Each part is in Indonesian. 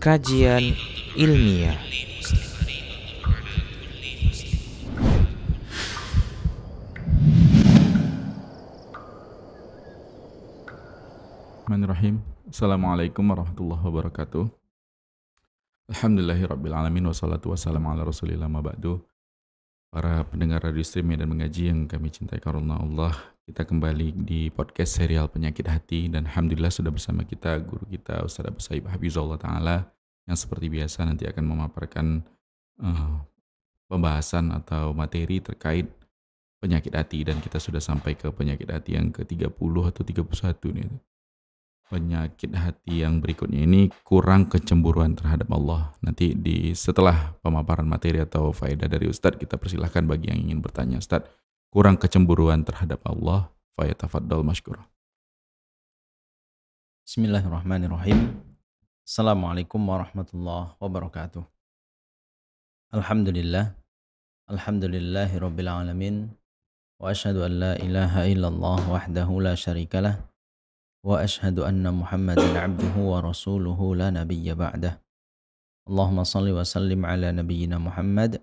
kajian ilmiah. Bismillahirrahmanirrahim. Assalamualaikum warahmatullahi wabarakatuh. Alhamdulillahirrabbilalamin wassalatu wassalamu ala rasulillah mabadu Para pendengar radio streaming dan mengaji yang kami cintai karunia Allah kita kembali di podcast serial penyakit hati dan Alhamdulillah sudah bersama kita guru kita Ustaz Abu Saib Habibullah Ta'ala yang seperti biasa nanti akan memaparkan uh, pembahasan atau materi terkait penyakit hati dan kita sudah sampai ke penyakit hati yang ke-30 atau 31 nih. Penyakit hati yang berikutnya ini kurang kecemburuan terhadap Allah. Nanti di setelah pemaparan materi atau faedah dari Ustadz kita persilahkan bagi yang ingin bertanya Ustadz kurang kecemburuan terhadap Allah, fayatafaddal mashkurah. Bismillahirrahmanirrahim. Assalamualaikum warahmatullahi wabarakatuh. Alhamdulillah. Alhamdulillahi rabbil alamin. Wa ashhadu an la ilaha illallah wahdahu la syarikalah. Wa ashhadu anna Muhammadan abduhu wa rasuluhu la nabiyya ba'dah. Allahumma salli wa sallim ala nabiyyina Muhammad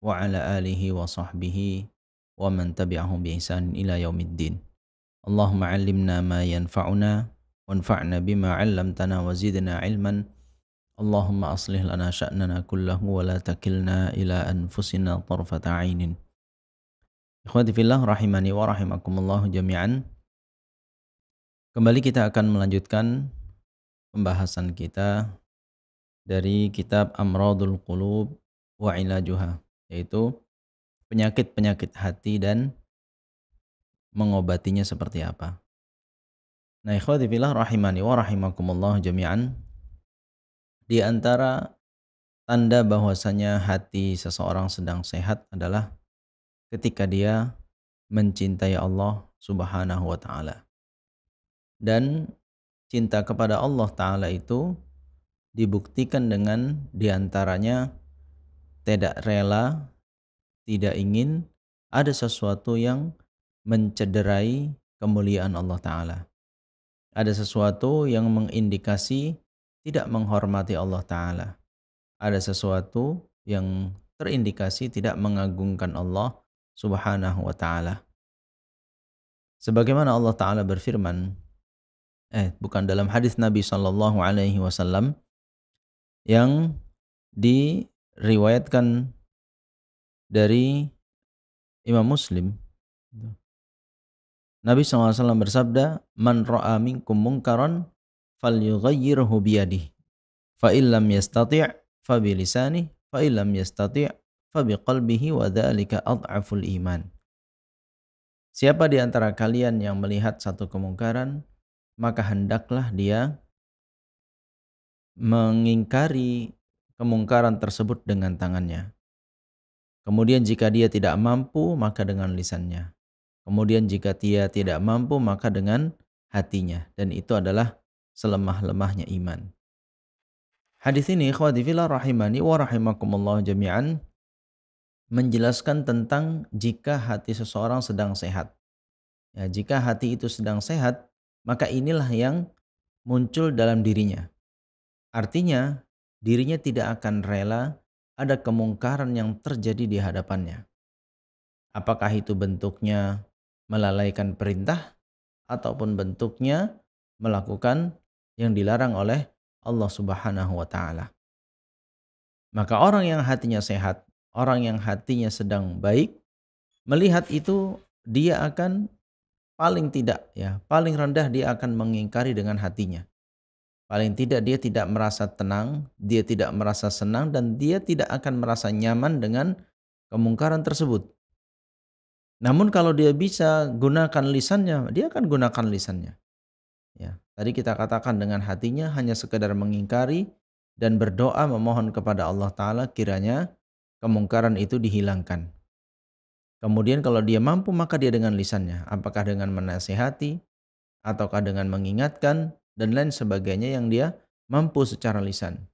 wa ala alihi wa sahbihi ومن تبعهم بإحسان إلى يوم الدين اللهم علمنا ما ينفعنا وانفعنا بما علمتنا وزدنا علما اللهم أصلح لنا شأننا كله ولا تكلنا إلى أنفسنا طرفة عين Ikhwati fillah rahimani wa rahimakumullah jami'an. Kembali kita akan melanjutkan pembahasan kita dari kitab Amradul Qulub wa Ilajuha yaitu penyakit-penyakit hati dan mengobatinya seperti apa. Nah, ikhwati fillah rahimani wa rahimakumullah jami'an. Di antara tanda bahwasanya hati seseorang sedang sehat adalah ketika dia mencintai Allah Subhanahu wa taala. Dan cinta kepada Allah taala itu dibuktikan dengan diantaranya tidak rela tidak ingin ada sesuatu yang mencederai kemuliaan Allah Ta'ala. Ada sesuatu yang mengindikasi tidak menghormati Allah Ta'ala. Ada sesuatu yang terindikasi tidak mengagungkan Allah Subhanahu wa Ta'ala. Sebagaimana Allah Ta'ala berfirman, eh bukan dalam hadis Nabi Shallallahu Alaihi Wasallam yang diriwayatkan dari Imam Muslim. Nabi SAW bersabda, Man ra'a minkum mungkaran fal yughayyirhu biyadih. Fa illam yastati' fa bilisanih, fa illam yastati' fa biqalbihi wa dhalika ad'aful iman. Siapa di antara kalian yang melihat satu kemungkaran, maka hendaklah dia mengingkari kemungkaran tersebut dengan tangannya Kemudian jika dia tidak mampu, maka dengan lisannya. Kemudian jika dia tidak mampu, maka dengan hatinya. Dan itu adalah selemah-lemahnya iman. Hadis ini khawatifillah rahimani wa rahimakumullah jami'an menjelaskan tentang jika hati seseorang sedang sehat. Ya, jika hati itu sedang sehat, maka inilah yang muncul dalam dirinya. Artinya, dirinya tidak akan rela ada kemungkaran yang terjadi di hadapannya. Apakah itu bentuknya melalaikan perintah ataupun bentuknya melakukan yang dilarang oleh Allah Subhanahu wa taala. Maka orang yang hatinya sehat, orang yang hatinya sedang baik, melihat itu dia akan paling tidak ya, paling rendah dia akan mengingkari dengan hatinya. Paling tidak dia tidak merasa tenang, dia tidak merasa senang dan dia tidak akan merasa nyaman dengan kemungkaran tersebut. Namun kalau dia bisa gunakan lisannya, dia akan gunakan lisannya. Ya, tadi kita katakan dengan hatinya hanya sekedar mengingkari dan berdoa memohon kepada Allah taala kiranya kemungkaran itu dihilangkan. Kemudian kalau dia mampu maka dia dengan lisannya, apakah dengan menasehati ataukah dengan mengingatkan dan lain sebagainya yang dia mampu secara lisan.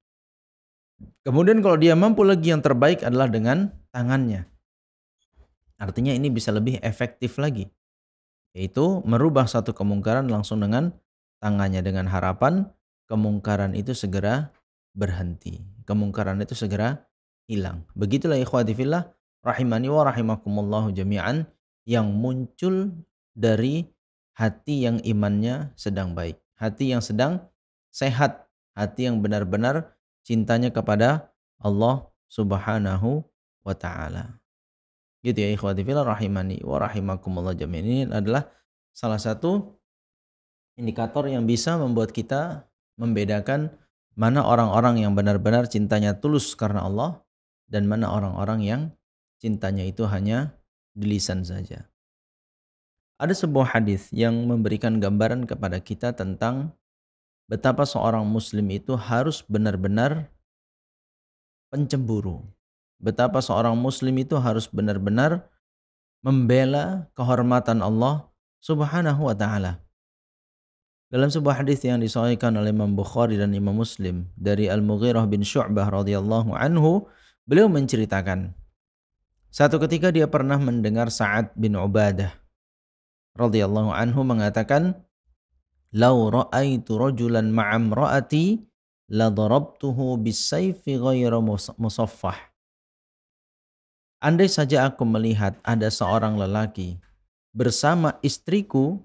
Kemudian kalau dia mampu lagi yang terbaik adalah dengan tangannya. Artinya ini bisa lebih efektif lagi. Yaitu merubah satu kemungkaran langsung dengan tangannya dengan harapan kemungkaran itu segera berhenti. Kemungkaran itu segera hilang. Begitulah ikhwati fillah rahimani wa rahimakumullahu jami'an yang muncul dari hati yang imannya sedang baik hati yang sedang sehat, hati yang benar-benar cintanya kepada Allah Subhanahu wa taala. Gitu ya ikhwati fillah rahimani wa rahimakumullah jami'an. Ini adalah salah satu indikator yang bisa membuat kita membedakan mana orang-orang yang benar-benar cintanya tulus karena Allah dan mana orang-orang yang cintanya itu hanya di lisan saja. Ada sebuah hadis yang memberikan gambaran kepada kita tentang betapa seorang muslim itu harus benar-benar pencemburu. Betapa seorang muslim itu harus benar-benar membela kehormatan Allah Subhanahu wa taala. Dalam sebuah hadis yang disahihkan oleh Imam Bukhari dan Imam Muslim dari Al-Mughirah bin Syu'bah radhiyallahu anhu, beliau menceritakan satu ketika dia pernah mendengar Sa'ad bin Ubadah radhiyallahu anhu mengatakan, "Lau ra'aitu rajulan ra'ati la darabtuhu bisayfi ghayra musaffah." Andai saja aku melihat ada seorang lelaki bersama istriku,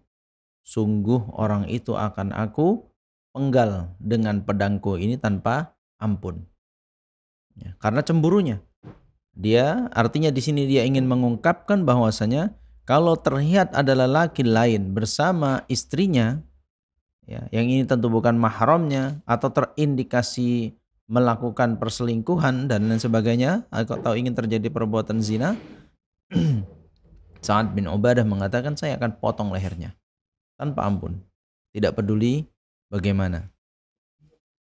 sungguh orang itu akan aku penggal dengan pedangku ini tanpa ampun. Ya, karena cemburunya. Dia artinya di sini dia ingin mengungkapkan bahwasanya kalau terlihat ada laki-laki lain bersama istrinya, ya, yang ini tentu bukan mahramnya atau terindikasi melakukan perselingkuhan dan lain sebagainya atau ingin terjadi perbuatan zina Sa'ad bin Ubadah mengatakan saya akan potong lehernya tanpa ampun tidak peduli bagaimana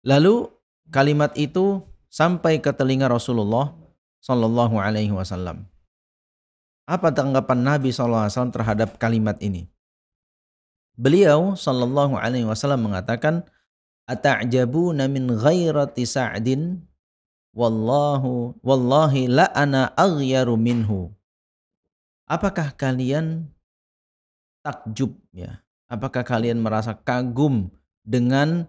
lalu kalimat itu sampai ke telinga Rasulullah Shallallahu Alaihi Wasallam apa tanggapan Nabi SAW terhadap kalimat ini? Beliau sallallahu Alaihi Wasallam mengatakan, "Atajabuna min ghairati sa'din, wallahu wallahi la ana aghyaru minhu." Apakah kalian takjub ya? Apakah kalian merasa kagum dengan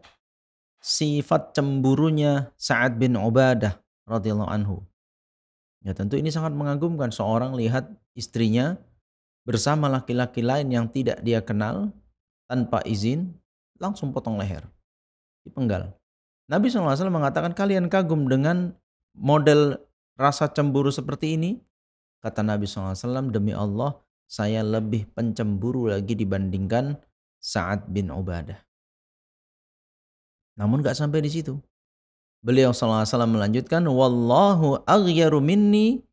sifat cemburunya Sa'ad bin Ubadah radhiyallahu anhu? Ya tentu ini sangat mengagumkan seorang lihat istrinya bersama laki-laki lain yang tidak dia kenal tanpa izin langsung potong leher dipenggal. Nabi SAW mengatakan kalian kagum dengan model rasa cemburu seperti ini? Kata Nabi SAW demi Allah saya lebih pencemburu lagi dibandingkan Sa'ad bin Ubadah. Namun gak sampai di situ. Beliau SAW melanjutkan, Wallahu aghyaru minni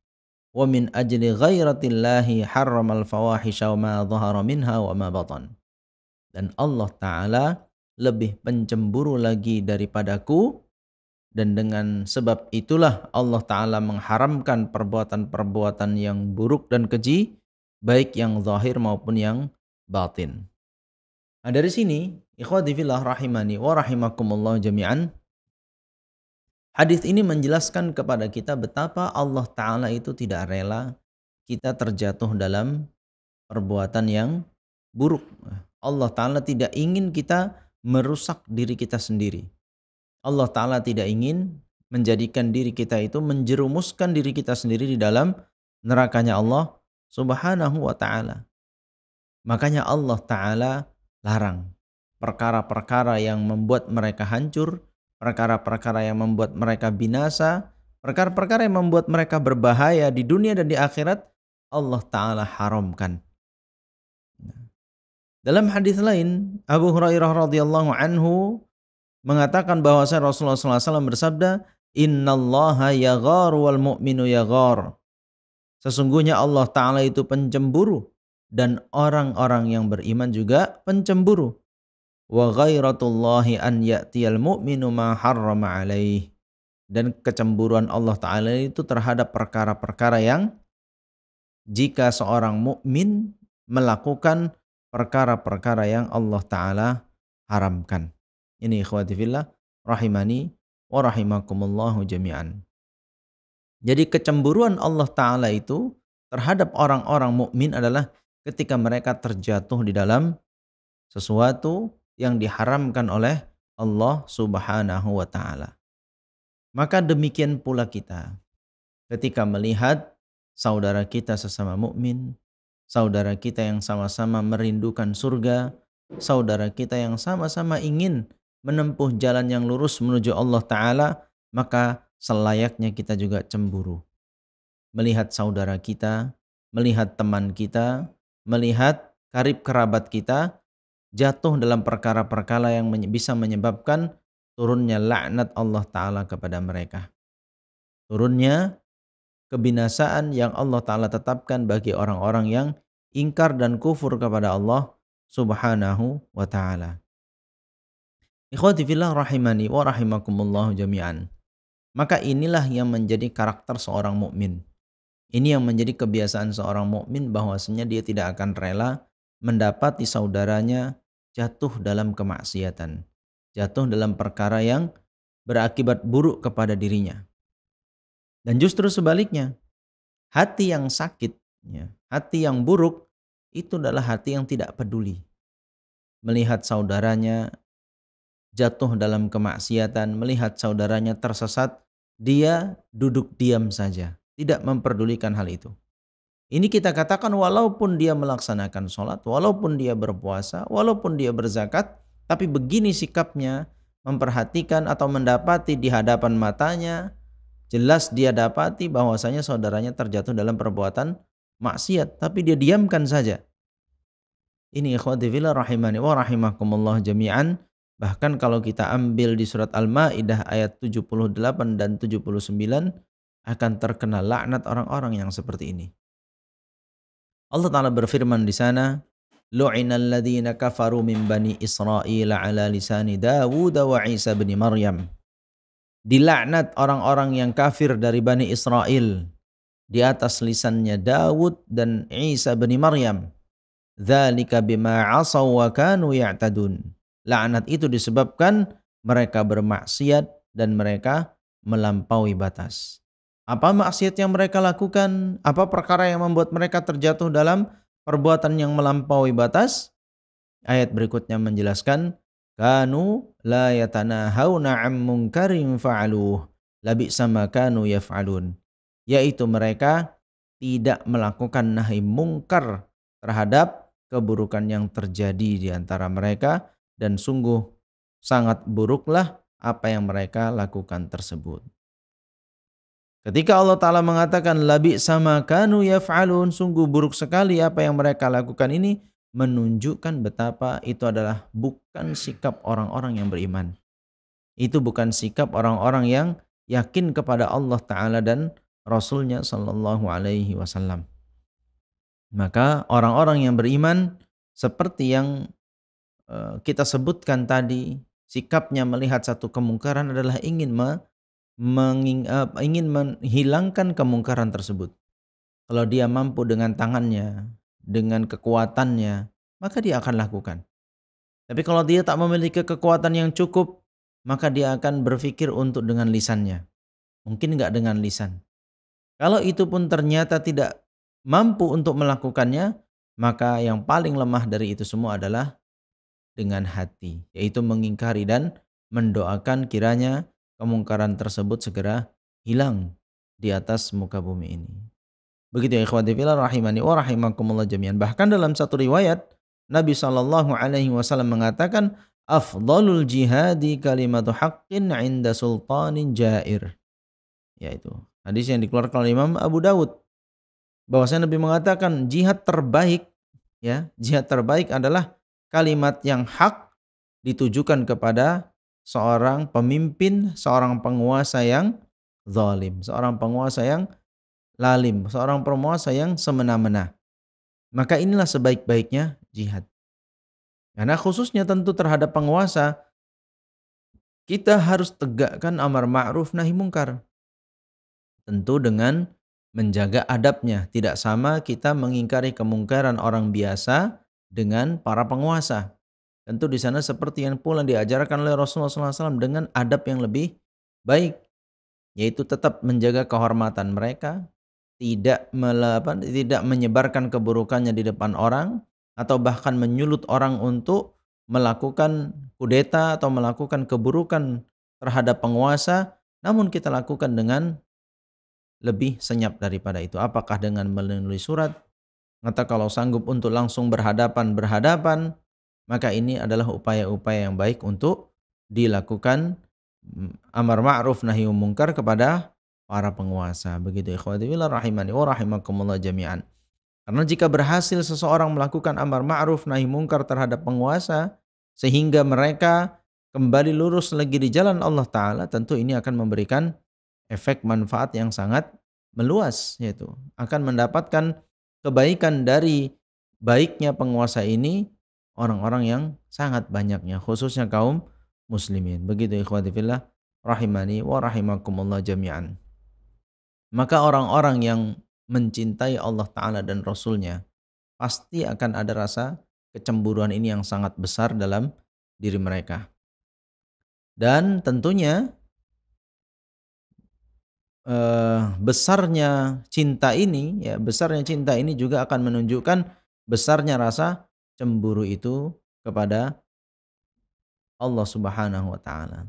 wa min ajli ghairatillahi al fawahisha wa ma zahara minha wa ma batan. Dan Allah Ta'ala lebih pencemburu lagi daripadaku dan dengan sebab itulah Allah Ta'ala mengharamkan perbuatan-perbuatan yang buruk dan keji baik yang zahir maupun yang batin. Nah dari sini ikhwati fillah rahimani wa rahimakumullah jami'an Hadis ini menjelaskan kepada kita betapa Allah Ta'ala itu tidak rela kita terjatuh dalam perbuatan yang buruk. Allah Ta'ala tidak ingin kita merusak diri kita sendiri. Allah Ta'ala tidak ingin menjadikan diri kita itu menjerumuskan diri kita sendiri di dalam nerakanya Allah Subhanahu wa Ta'ala. Makanya Allah Ta'ala larang perkara-perkara yang membuat mereka hancur perkara-perkara yang membuat mereka binasa, perkara-perkara yang membuat mereka berbahaya di dunia dan di akhirat, Allah Ta'ala haramkan. Dalam hadis lain, Abu Hurairah radhiyallahu anhu mengatakan bahwa Rasulullah SAW bersabda, Inna Allah yagar wal mu'minu yagar. Sesungguhnya Allah Ta'ala itu pencemburu dan orang-orang yang beriman juga pencemburu an ya'tiyal mu'minu ma harrama alaih dan kecemburuan Allah taala itu terhadap perkara-perkara yang jika seorang mukmin melakukan perkara-perkara yang Allah taala haramkan. Ini ikhwati fillah rahimani wa rahimakumullahu jami'an. Jadi kecemburuan Allah taala itu terhadap orang-orang mukmin adalah ketika mereka terjatuh di dalam sesuatu yang diharamkan oleh Allah Subhanahu wa taala. Maka demikian pula kita ketika melihat saudara kita sesama mukmin, saudara kita yang sama-sama merindukan surga, saudara kita yang sama-sama ingin menempuh jalan yang lurus menuju Allah taala, maka selayaknya kita juga cemburu. Melihat saudara kita, melihat teman kita, melihat karib kerabat kita jatuh dalam perkara-perkara yang bisa menyebabkan turunnya laknat Allah Ta'ala kepada mereka. Turunnya kebinasaan yang Allah Ta'ala tetapkan bagi orang-orang yang ingkar dan kufur kepada Allah Subhanahu wa Ta'ala. Ikhwati rahimani wa rahimakumullah jami'an. Maka inilah yang menjadi karakter seorang mukmin. Ini yang menjadi kebiasaan seorang mukmin bahwasanya dia tidak akan rela mendapati saudaranya jatuh dalam kemaksiatan, jatuh dalam perkara yang berakibat buruk kepada dirinya. Dan justru sebaliknya, hati yang sakit, ya, hati yang buruk itu adalah hati yang tidak peduli. Melihat saudaranya jatuh dalam kemaksiatan, melihat saudaranya tersesat, dia duduk diam saja, tidak memperdulikan hal itu. Ini kita katakan walaupun dia melaksanakan sholat, walaupun dia berpuasa, walaupun dia berzakat, tapi begini sikapnya memperhatikan atau mendapati di hadapan matanya, jelas dia dapati bahwasanya saudaranya terjatuh dalam perbuatan maksiat, tapi dia diamkan saja. Ini ikhwati fillah rahimani wa rahimakumullah jami'an. Bahkan kalau kita ambil di surat Al-Maidah ayat 78 dan 79 akan terkena laknat orang-orang yang seperti ini. Allah Ta'ala berfirman di sana, Lu'inal الَّذِينَ kafaru min bani Israel ala lisani Dawud wa Isa bin Maryam. Dilaknat orang-orang yang kafir dari Bani Israel di atas lisannya Dawud dan Isa bin Maryam. Dzalika bima asaw wa kanu ya'tadun. Laknat itu disebabkan mereka bermaksiat dan mereka melampaui batas. Apa maksiat yang mereka lakukan? Apa perkara yang membuat mereka terjatuh dalam perbuatan yang melampaui batas? Ayat berikutnya menjelaskan, Kanu la yatanahawna am munkarin fa'aluh, labi sama kanu yaf'alun. Yaitu mereka tidak melakukan nahi mungkar terhadap keburukan yang terjadi di antara mereka dan sungguh sangat buruklah apa yang mereka lakukan tersebut. Ketika Allah Ta'ala mengatakan labi sama kanu yaf'alun, sungguh buruk sekali apa yang mereka lakukan ini, menunjukkan betapa itu adalah bukan sikap orang-orang yang beriman. Itu bukan sikap orang-orang yang yakin kepada Allah Ta'ala dan Rasulnya Sallallahu Alaihi Wasallam. Maka orang-orang yang beriman seperti yang eh, kita sebutkan tadi, sikapnya melihat satu kemungkaran adalah ingin me menging, ingin menghilangkan kemungkaran tersebut. Kalau dia mampu dengan tangannya, dengan kekuatannya, maka dia akan lakukan. Tapi kalau dia tak memiliki kekuatan yang cukup, maka dia akan berpikir untuk dengan lisannya. Mungkin nggak dengan lisan. Kalau itu pun ternyata tidak mampu untuk melakukannya, maka yang paling lemah dari itu semua adalah dengan hati, yaitu mengingkari dan mendoakan kiranya kemungkaran tersebut segera hilang di atas muka bumi ini. Begitu ya ikhwati fila rahimani wa rahimakumullah jami'an. Bahkan dalam satu riwayat Nabi Shallallahu alaihi wasallam mengatakan afdalul jihadi kalimatu haqqin inda sultanin jair. Yaitu hadis yang dikeluarkan oleh Imam Abu Dawud. Bahwasanya Nabi mengatakan jihad terbaik ya, jihad terbaik adalah kalimat yang hak ditujukan kepada seorang pemimpin, seorang penguasa yang zalim, seorang penguasa yang lalim, seorang penguasa yang semena-mena. Maka inilah sebaik-baiknya jihad. Karena khususnya tentu terhadap penguasa, kita harus tegakkan amar ma'ruf nahi mungkar. Tentu dengan menjaga adabnya. Tidak sama kita mengingkari kemungkaran orang biasa dengan para penguasa. Tentu di sana seperti yang pula diajarkan oleh Rasulullah SAW dengan adab yang lebih baik, yaitu tetap menjaga kehormatan mereka, tidak melapan, tidak menyebarkan keburukannya di depan orang, atau bahkan menyulut orang untuk melakukan kudeta atau melakukan keburukan terhadap penguasa, namun kita lakukan dengan lebih senyap daripada itu. Apakah dengan menulis surat? Atau kalau sanggup untuk langsung berhadapan-berhadapan, maka ini adalah upaya-upaya yang baik untuk dilakukan mm, amar ma'ruf nahi mungkar kepada para penguasa. Begitu ikhwati rahimani wa rahimakumullah jami'an. Karena jika berhasil seseorang melakukan amar ma'ruf nahi mungkar terhadap penguasa sehingga mereka kembali lurus lagi di jalan Allah taala, tentu ini akan memberikan efek manfaat yang sangat meluas yaitu akan mendapatkan kebaikan dari baiknya penguasa ini orang-orang yang sangat banyaknya khususnya kaum muslimin. Begitu ikhwati fillah rahimani wa rahimakumullah jami'an. Maka orang-orang yang mencintai Allah Ta'ala dan Rasulnya pasti akan ada rasa kecemburuan ini yang sangat besar dalam diri mereka. Dan tentunya eh, besarnya cinta ini, ya besarnya cinta ini juga akan menunjukkan besarnya rasa cemburu itu kepada Allah Subhanahu wa taala.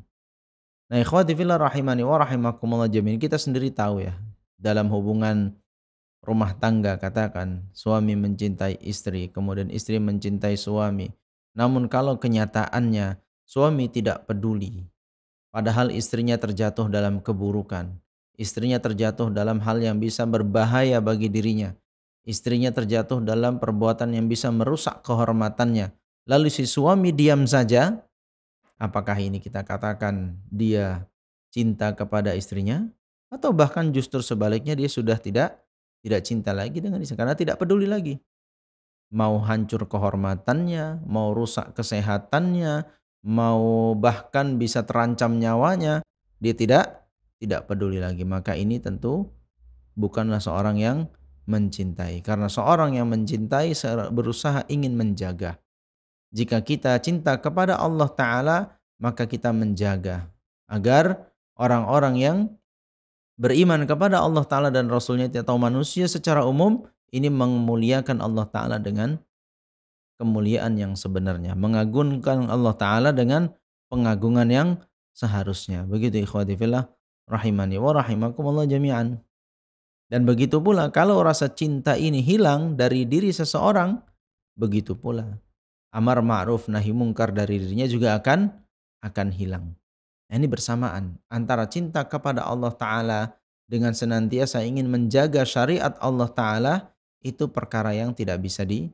Nah, ikhwati fillah rahimani wa rahimakumullah jamin. Kita sendiri tahu ya, dalam hubungan rumah tangga katakan suami mencintai istri, kemudian istri mencintai suami. Namun kalau kenyataannya suami tidak peduli, padahal istrinya terjatuh dalam keburukan, istrinya terjatuh dalam hal yang bisa berbahaya bagi dirinya, Istrinya terjatuh dalam perbuatan yang bisa merusak kehormatannya. Lalu si suami diam saja. Apakah ini kita katakan dia cinta kepada istrinya? Atau bahkan justru sebaliknya dia sudah tidak tidak cinta lagi dengan istri karena tidak peduli lagi. Mau hancur kehormatannya, mau rusak kesehatannya, mau bahkan bisa terancam nyawanya, dia tidak tidak peduli lagi. Maka ini tentu bukanlah seorang yang mencintai. Karena seorang yang mencintai berusaha ingin menjaga. Jika kita cinta kepada Allah Ta'ala, maka kita menjaga agar orang-orang yang beriman kepada Allah Ta'ala dan Rasulnya atau manusia secara umum ini memuliakan Allah Ta'ala dengan kemuliaan yang sebenarnya. Mengagungkan Allah Ta'ala dengan pengagungan yang seharusnya. Begitu ikhwati fillah rahimani wa rahimakumullah jami'an. Dan begitu pula kalau rasa cinta ini hilang dari diri seseorang, begitu pula amar ma'ruf nahi mungkar dari dirinya juga akan akan hilang. Nah, ini bersamaan antara cinta kepada Allah taala dengan senantiasa ingin menjaga syariat Allah taala itu perkara yang tidak bisa di,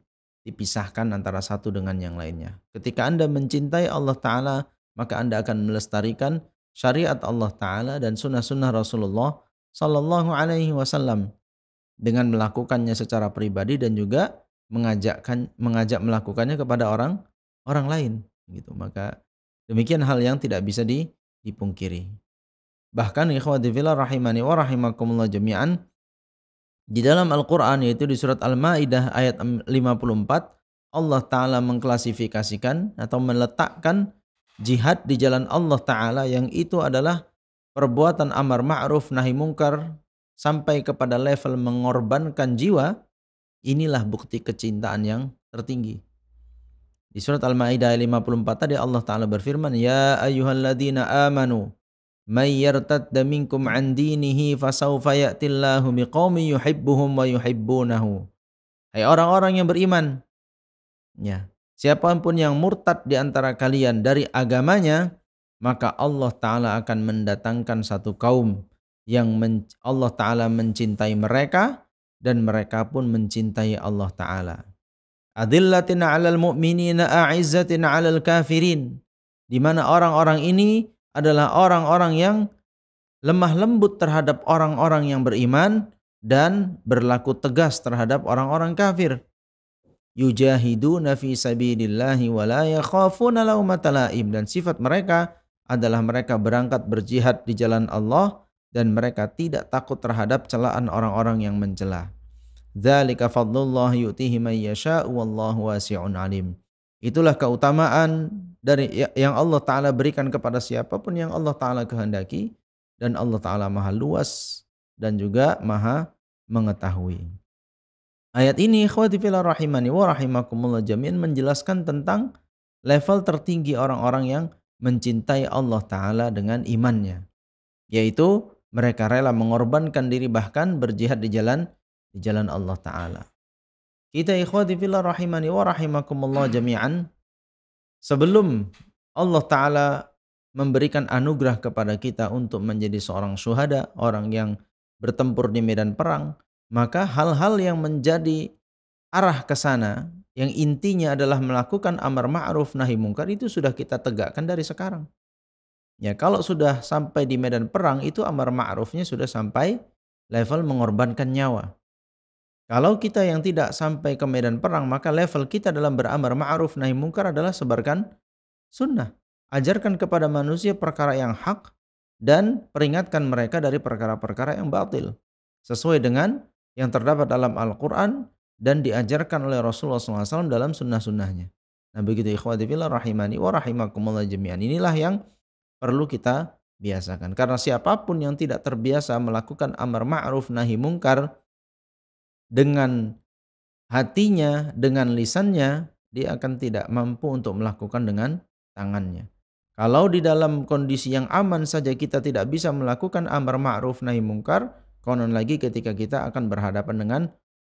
dipisahkan antara satu dengan yang lainnya. Ketika Anda mencintai Allah taala, maka Anda akan melestarikan syariat Allah taala dan sunnah-sunnah Rasulullah Sallallahu Alaihi Wasallam dengan melakukannya secara pribadi dan juga mengajakkan mengajak melakukannya kepada orang orang lain gitu maka demikian hal yang tidak bisa di, dipungkiri bahkan ikhwati rahimani wa rahimakumullah jami'an di dalam Al-Qur'an yaitu di surat Al-Maidah ayat 54 Allah taala mengklasifikasikan atau meletakkan jihad di jalan Allah taala yang itu adalah perbuatan amar ma'ruf nahi mungkar sampai kepada level mengorbankan jiwa, inilah bukti kecintaan yang tertinggi. Di surat Al-Maidah 54 tadi Allah taala berfirman, "Ya ayyuhalladzina amanu may yartadda minkum an dinihi fasawfa ya'tillahu biqaumin yuhibbuhum wa yuhibbunahu." Hai orang-orang yang beriman. Ya, siapapun yang murtad di antara kalian dari agamanya, maka Allah Ta'ala akan mendatangkan satu kaum yang Allah Ta'ala mencintai mereka dan mereka pun mencintai Allah Ta'ala. Adillatin alal mu'minina a'izzatin alal kafirin. Di mana orang-orang ini adalah orang-orang yang lemah lembut terhadap orang-orang yang beriman dan berlaku tegas terhadap orang-orang kafir. Yujahiduna fi wa la yakhafuna dan sifat mereka adalah mereka berangkat berjihad di jalan Allah dan mereka tidak takut terhadap celaan orang-orang yang mencela. Dzalika fadlullah yu'tihi may yasha'u wallahu wasi'un alim. Itulah keutamaan dari ya, yang Allah taala berikan kepada siapapun yang Allah taala kehendaki dan Allah taala Maha luas dan juga Maha mengetahui. Ayat ini ikhwati fillah rahimani wa rahimakumullah jami'an menjelaskan tentang level tertinggi orang-orang yang mencintai Allah Ta'ala dengan imannya. Yaitu mereka rela mengorbankan diri bahkan berjihad di jalan di jalan Allah Ta'ala. Kita ikhwati fillah rahimani wa rahimakumullah jami'an. Sebelum Allah Ta'ala memberikan anugerah kepada kita untuk menjadi seorang syuhada, orang yang bertempur di medan perang, maka hal-hal yang menjadi arah ke sana yang intinya adalah melakukan amar ma'ruf nahi mungkar itu sudah kita tegakkan dari sekarang. Ya, kalau sudah sampai di medan perang itu amar ma'rufnya sudah sampai level mengorbankan nyawa. Kalau kita yang tidak sampai ke medan perang maka level kita dalam beramar ma'ruf nahi mungkar adalah sebarkan sunnah. Ajarkan kepada manusia perkara yang hak dan peringatkan mereka dari perkara-perkara yang batil. Sesuai dengan yang terdapat dalam Al-Quran dan diajarkan oleh Rasulullah SAW dalam sunnah-sunnahnya. Nah begitu ikhwatifillah rahimani wa rahimakumullah jami'an. Inilah yang perlu kita biasakan. Karena siapapun yang tidak terbiasa melakukan amar ma'ruf nahi mungkar dengan hatinya, dengan lisannya, dia akan tidak mampu untuk melakukan dengan tangannya. Kalau di dalam kondisi yang aman saja kita tidak bisa melakukan amar ma'ruf nahi mungkar, konon lagi ketika kita akan berhadapan dengan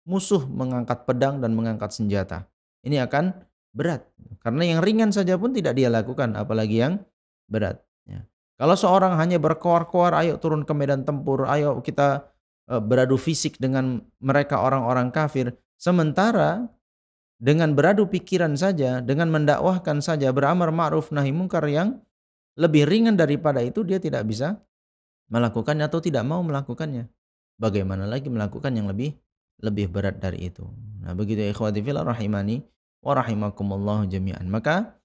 musuh mengangkat pedang dan mengangkat senjata. Ini akan berat. Karena yang ringan saja pun tidak dia lakukan, apalagi yang berat. Ya. Kalau seorang hanya berkoar-koar, ayo turun ke medan tempur, ayo kita e, beradu fisik dengan mereka orang-orang kafir. Sementara dengan beradu pikiran saja, dengan mendakwahkan saja, beramar ma'ruf nahi mungkar yang lebih ringan daripada itu dia tidak bisa melakukannya atau tidak mau melakukannya. Bagaimana lagi melakukan yang lebih lebih berat dari itu. Nah, begitu ya, ikhwati fillah rahimani wa rahimakumullah jami'an. Maka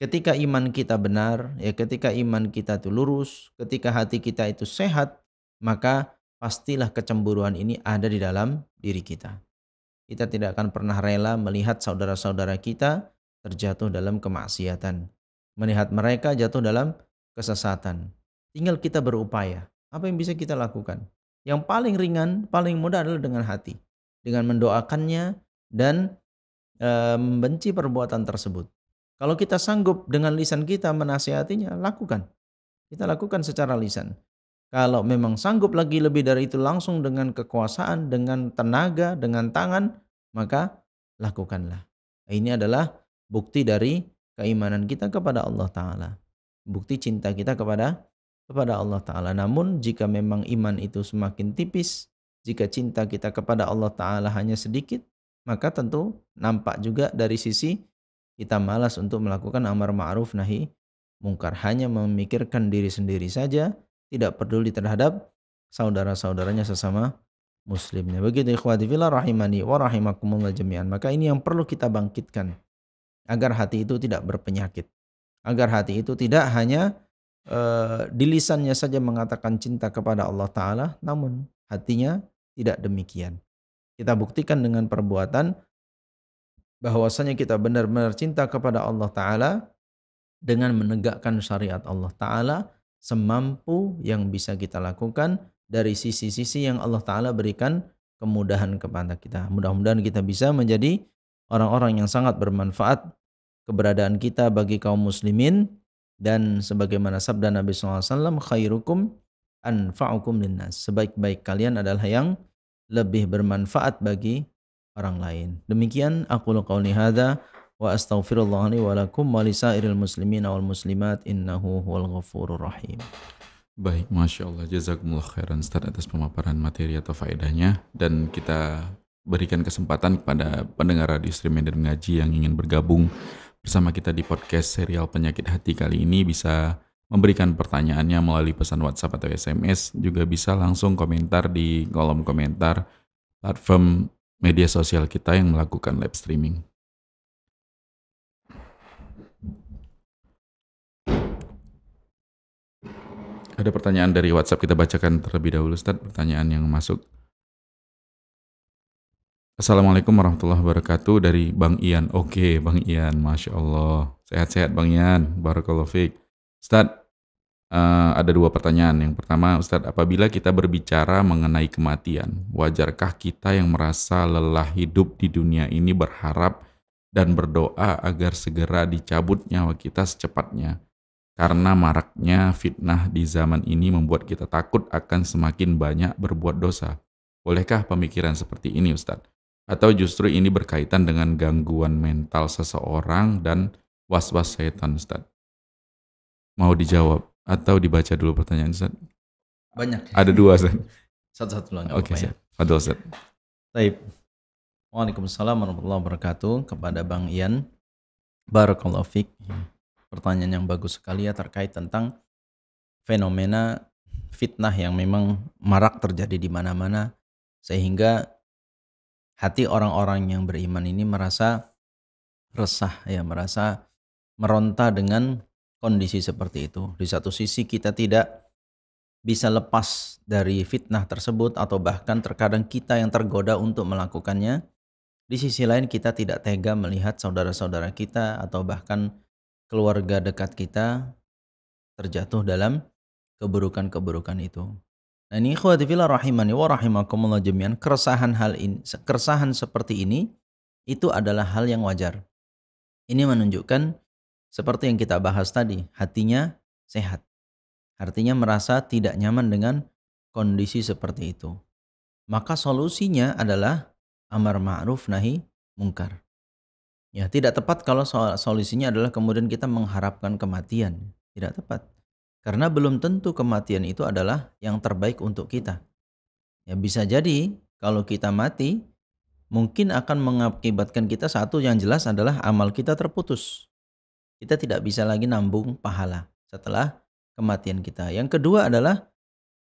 ketika iman kita benar, ya ketika iman kita itu lurus, ketika hati kita itu sehat, maka pastilah kecemburuan ini ada di dalam diri kita. Kita tidak akan pernah rela melihat saudara-saudara kita terjatuh dalam kemaksiatan, melihat mereka jatuh dalam kesesatan. Tinggal kita berupaya. Apa yang bisa kita lakukan? Yang paling ringan, paling mudah adalah dengan hati, dengan mendoakannya dan e, membenci perbuatan tersebut. Kalau kita sanggup dengan lisan kita menasihatinya, lakukan. Kita lakukan secara lisan. Kalau memang sanggup lagi lebih dari itu langsung dengan kekuasaan, dengan tenaga, dengan tangan, maka lakukanlah. Ini adalah bukti dari keimanan kita kepada Allah Ta'ala. Bukti cinta kita kepada kepada Allah Ta'ala. Namun jika memang iman itu semakin tipis, jika cinta kita kepada Allah Ta'ala hanya sedikit, maka tentu nampak juga dari sisi kita malas untuk melakukan amar ma'ruf nahi mungkar. Hanya memikirkan diri sendiri saja, tidak peduli terhadap saudara-saudaranya sesama muslimnya. Begitu ikhwati fila rahimani wa rahimakumullah jami'an. Maka ini yang perlu kita bangkitkan agar hati itu tidak berpenyakit. Agar hati itu tidak hanya uh, di lisannya saja mengatakan cinta kepada Allah Ta'ala, namun hatinya tidak demikian. Kita buktikan dengan perbuatan bahwasanya kita benar-benar cinta kepada Allah Ta'ala dengan menegakkan syariat Allah Ta'ala semampu yang bisa kita lakukan dari sisi-sisi yang Allah Ta'ala berikan kemudahan kepada kita. Mudah-mudahan kita bisa menjadi orang-orang yang sangat bermanfaat keberadaan kita bagi kaum muslimin dan sebagaimana sabda Nabi SAW, khairukum anfa'ukum linnas. Sebaik-baik kalian adalah yang lebih bermanfaat bagi orang lain. Demikian aku qauli hadza wa astaghfirullah li wa lakum wa lisairil muslimin wal muslimat innahu huwal ghafurur rahim. Baik, Masya Allah. Jazakumullah khairan Start atas pemaparan materi atau faedahnya. Dan kita berikan kesempatan kepada pendengar radio streaming dan ngaji yang ingin bergabung bersama kita di podcast serial penyakit hati kali ini bisa memberikan pertanyaannya melalui pesan WhatsApp atau SMS, juga bisa langsung komentar di kolom komentar platform media sosial kita yang melakukan live streaming. Ada pertanyaan dari WhatsApp kita bacakan terlebih dahulu, Ustaz, pertanyaan yang masuk. Assalamualaikum warahmatullahi wabarakatuh dari Bang Ian. Oke, Bang Ian, Masya Allah. Sehat-sehat Bang Ian, Barakallahu fiq. Ustadz, uh, eh, ada dua pertanyaan. Yang pertama, Ustadz, apabila kita berbicara mengenai kematian, wajarkah kita yang merasa lelah hidup di dunia ini berharap dan berdoa agar segera dicabut nyawa kita secepatnya? Karena maraknya fitnah di zaman ini membuat kita takut akan semakin banyak berbuat dosa. Bolehkah pemikiran seperti ini Ustadz? atau justru ini berkaitan dengan gangguan mental seseorang dan was-was setan Ustaz? Mau dijawab atau dibaca dulu pertanyaan Ustaz? Banyak. Ada dua Ustaz. Satu-satu lah. Oke, okay, ya. Ustaz. Ustaz. Baik. Waalaikumsalam warahmatullahi wabarakatuh kepada Bang Ian. Barakallahu fiqh. Pertanyaan yang bagus sekali ya terkait tentang fenomena fitnah yang memang marak terjadi di mana-mana sehingga hati orang-orang yang beriman ini merasa resah ya, merasa meronta dengan kondisi seperti itu. Di satu sisi kita tidak bisa lepas dari fitnah tersebut atau bahkan terkadang kita yang tergoda untuk melakukannya. Di sisi lain kita tidak tega melihat saudara-saudara kita atau bahkan keluarga dekat kita terjatuh dalam keburukan-keburukan itu. Nah ini ikhwati fila rahimani wa rahimakumullah jemian, Keresahan hal ini, keresahan seperti ini itu adalah hal yang wajar. Ini menunjukkan seperti yang kita bahas tadi, hatinya sehat. Artinya merasa tidak nyaman dengan kondisi seperti itu. Maka solusinya adalah amar ma'ruf nahi mungkar. Ya, tidak tepat kalau solusinya adalah kemudian kita mengharapkan kematian. Tidak tepat. Karena belum tentu kematian itu adalah yang terbaik untuk kita. Ya bisa jadi kalau kita mati mungkin akan mengakibatkan kita satu yang jelas adalah amal kita terputus. Kita tidak bisa lagi nambung pahala setelah kematian kita. Yang kedua adalah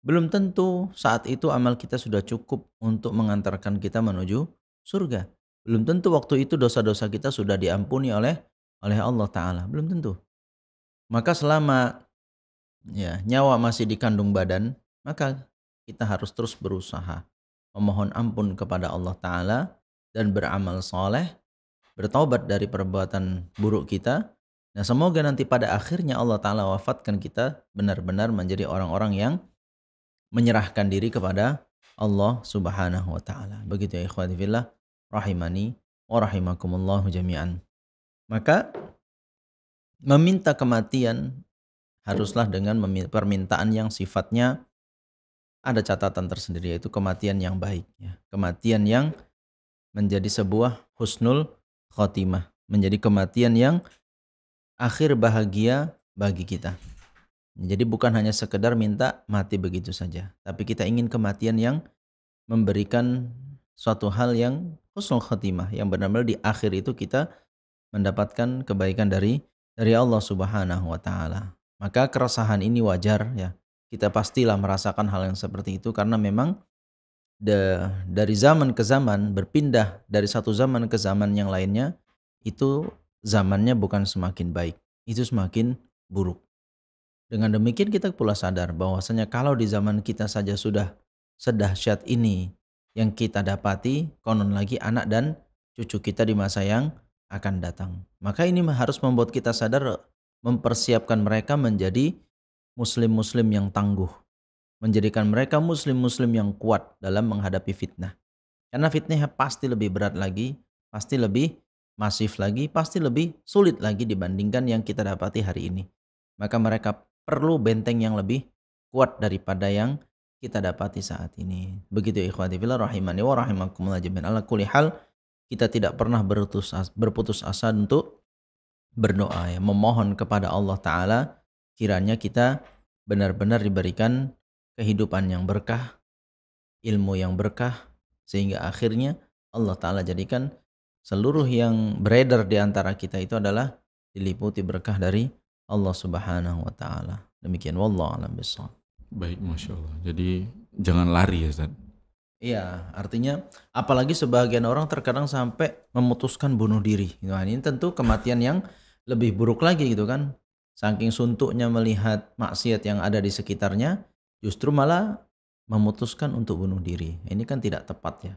belum tentu saat itu amal kita sudah cukup untuk mengantarkan kita menuju surga. Belum tentu waktu itu dosa-dosa kita sudah diampuni oleh oleh Allah taala. Belum tentu. Maka selama ya nyawa masih dikandung badan, maka kita harus terus berusaha memohon ampun kepada Allah Ta'ala dan beramal soleh, bertobat dari perbuatan buruk kita. Nah semoga nanti pada akhirnya Allah Ta'ala wafatkan kita benar-benar menjadi orang-orang yang menyerahkan diri kepada Allah Subhanahu wa taala. Begitu ya ikhwati fillah rahimani wa rahimakumullah jami'an. Maka meminta kematian haruslah dengan permintaan yang sifatnya ada catatan tersendiri yaitu kematian yang baik ya. Kematian yang menjadi sebuah husnul khotimah, menjadi kematian yang akhir bahagia bagi kita. Jadi bukan hanya sekedar minta mati begitu saja, tapi kita ingin kematian yang memberikan suatu hal yang husnul khotimah yang benar-benar di akhir itu kita mendapatkan kebaikan dari dari Allah Subhanahu wa taala. Maka keresahan ini wajar ya. Kita pastilah merasakan hal yang seperti itu karena memang de, dari zaman ke zaman berpindah dari satu zaman ke zaman yang lainnya itu zamannya bukan semakin baik, itu semakin buruk. Dengan demikian kita pula sadar bahwasanya kalau di zaman kita saja sudah sedahsyat ini yang kita dapati konon lagi anak dan cucu kita di masa yang akan datang. Maka ini harus membuat kita sadar mempersiapkan mereka menjadi muslim-muslim yang tangguh, menjadikan mereka muslim-muslim yang kuat dalam menghadapi fitnah. Karena fitnah pasti lebih berat lagi, pasti lebih masif lagi, pasti lebih sulit lagi dibandingkan yang kita dapati hari ini. Maka mereka perlu benteng yang lebih kuat daripada yang kita dapati saat ini. Begitu ya ikhwati fila rahimani wa rahimakumullah jamin Ala kulli hal kita tidak pernah berputus asa untuk berdoa ya, memohon kepada Allah taala kiranya kita benar-benar diberikan kehidupan yang berkah, ilmu yang berkah sehingga akhirnya Allah taala jadikan seluruh yang beredar di antara kita itu adalah diliputi berkah dari Allah Subhanahu wa taala. Demikian wallahu alam bisawab. Baik, Masya Allah. Jadi jangan lari ya, Zad Iya, artinya apalagi sebagian orang terkadang sampai memutuskan bunuh diri. Nah, ini tentu kematian yang lebih buruk lagi gitu kan. Saking suntuknya melihat maksiat yang ada di sekitarnya, justru malah memutuskan untuk bunuh diri. Ini kan tidak tepat ya.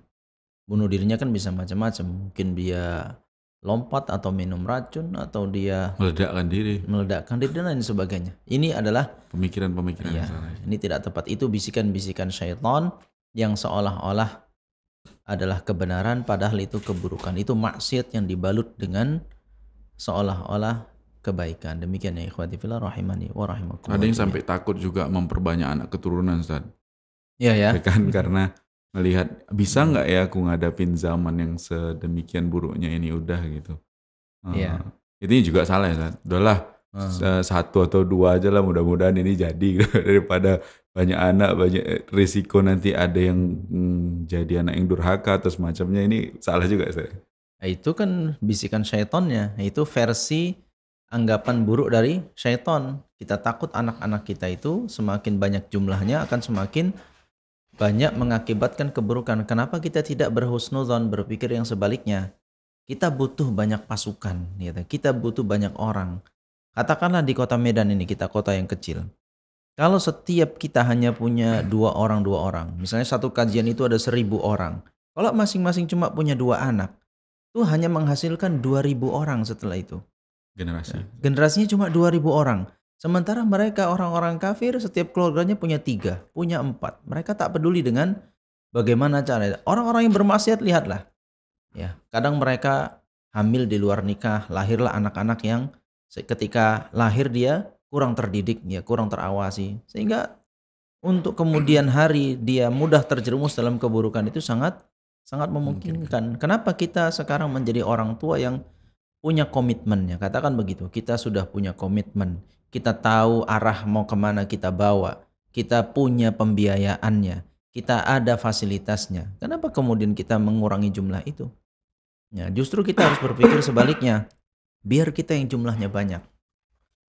Bunuh dirinya kan bisa macam-macam. Mungkin dia lompat atau minum racun atau dia meledakkan diri, meledakkan diri dan lain sebagainya. Ini adalah pemikiran-pemikiran ya, ini tidak tepat. Itu bisikan-bisikan syaitan yang seolah-olah adalah kebenaran padahal itu keburukan. Itu maksiat yang dibalut dengan seolah-olah kebaikan. Demikian ya ikhwati fillah rahimani wa rahimakumullah. Ada yang sampai takut juga memperbanyak anak keturunan Ustaz. Iya ya. ya. Kan karena melihat bisa nggak ya aku ngadapin zaman yang sedemikian buruknya ini udah gitu. Ah. Iya. Uh, itu juga salah ya Ustaz. Udahlah uh. Ah. satu atau dua aja lah mudah-mudahan ini jadi daripada banyak anak banyak eh, risiko nanti ada yang hmm, jadi anak yang durhaka atau semacamnya ini salah juga Ustaz. Nah, itu kan bisikan syaitonnya, nah, itu versi anggapan buruk dari syaiton. Kita takut anak-anak kita itu semakin banyak jumlahnya akan semakin banyak mengakibatkan keburukan. Kenapa kita tidak berhusnuzon, berpikir yang sebaliknya? Kita butuh banyak pasukan, gitu. kita butuh banyak orang. Katakanlah di kota Medan ini, kita kota yang kecil. Kalau setiap kita hanya punya dua orang, dua orang. Misalnya satu kajian itu ada seribu orang. Kalau masing-masing cuma punya dua anak, itu hanya menghasilkan 2000 orang setelah itu. Generasi. Ya, generasinya cuma 2000 orang. Sementara mereka orang-orang kafir setiap keluarganya punya tiga, punya empat. Mereka tak peduli dengan bagaimana cara. Orang-orang yang bermaksiat lihatlah. Ya, kadang mereka hamil di luar nikah, lahirlah anak-anak yang ketika lahir dia kurang terdidik, ya kurang terawasi. Sehingga untuk kemudian hari dia mudah terjerumus dalam keburukan itu sangat sangat memungkinkan. Kenapa kita sekarang menjadi orang tua yang punya komitmennya? Katakan begitu, kita sudah punya komitmen, kita tahu arah mau kemana kita bawa, kita punya pembiayaannya, kita ada fasilitasnya. Kenapa kemudian kita mengurangi jumlah itu? Ya, justru kita harus berpikir sebaliknya. Biar kita yang jumlahnya banyak.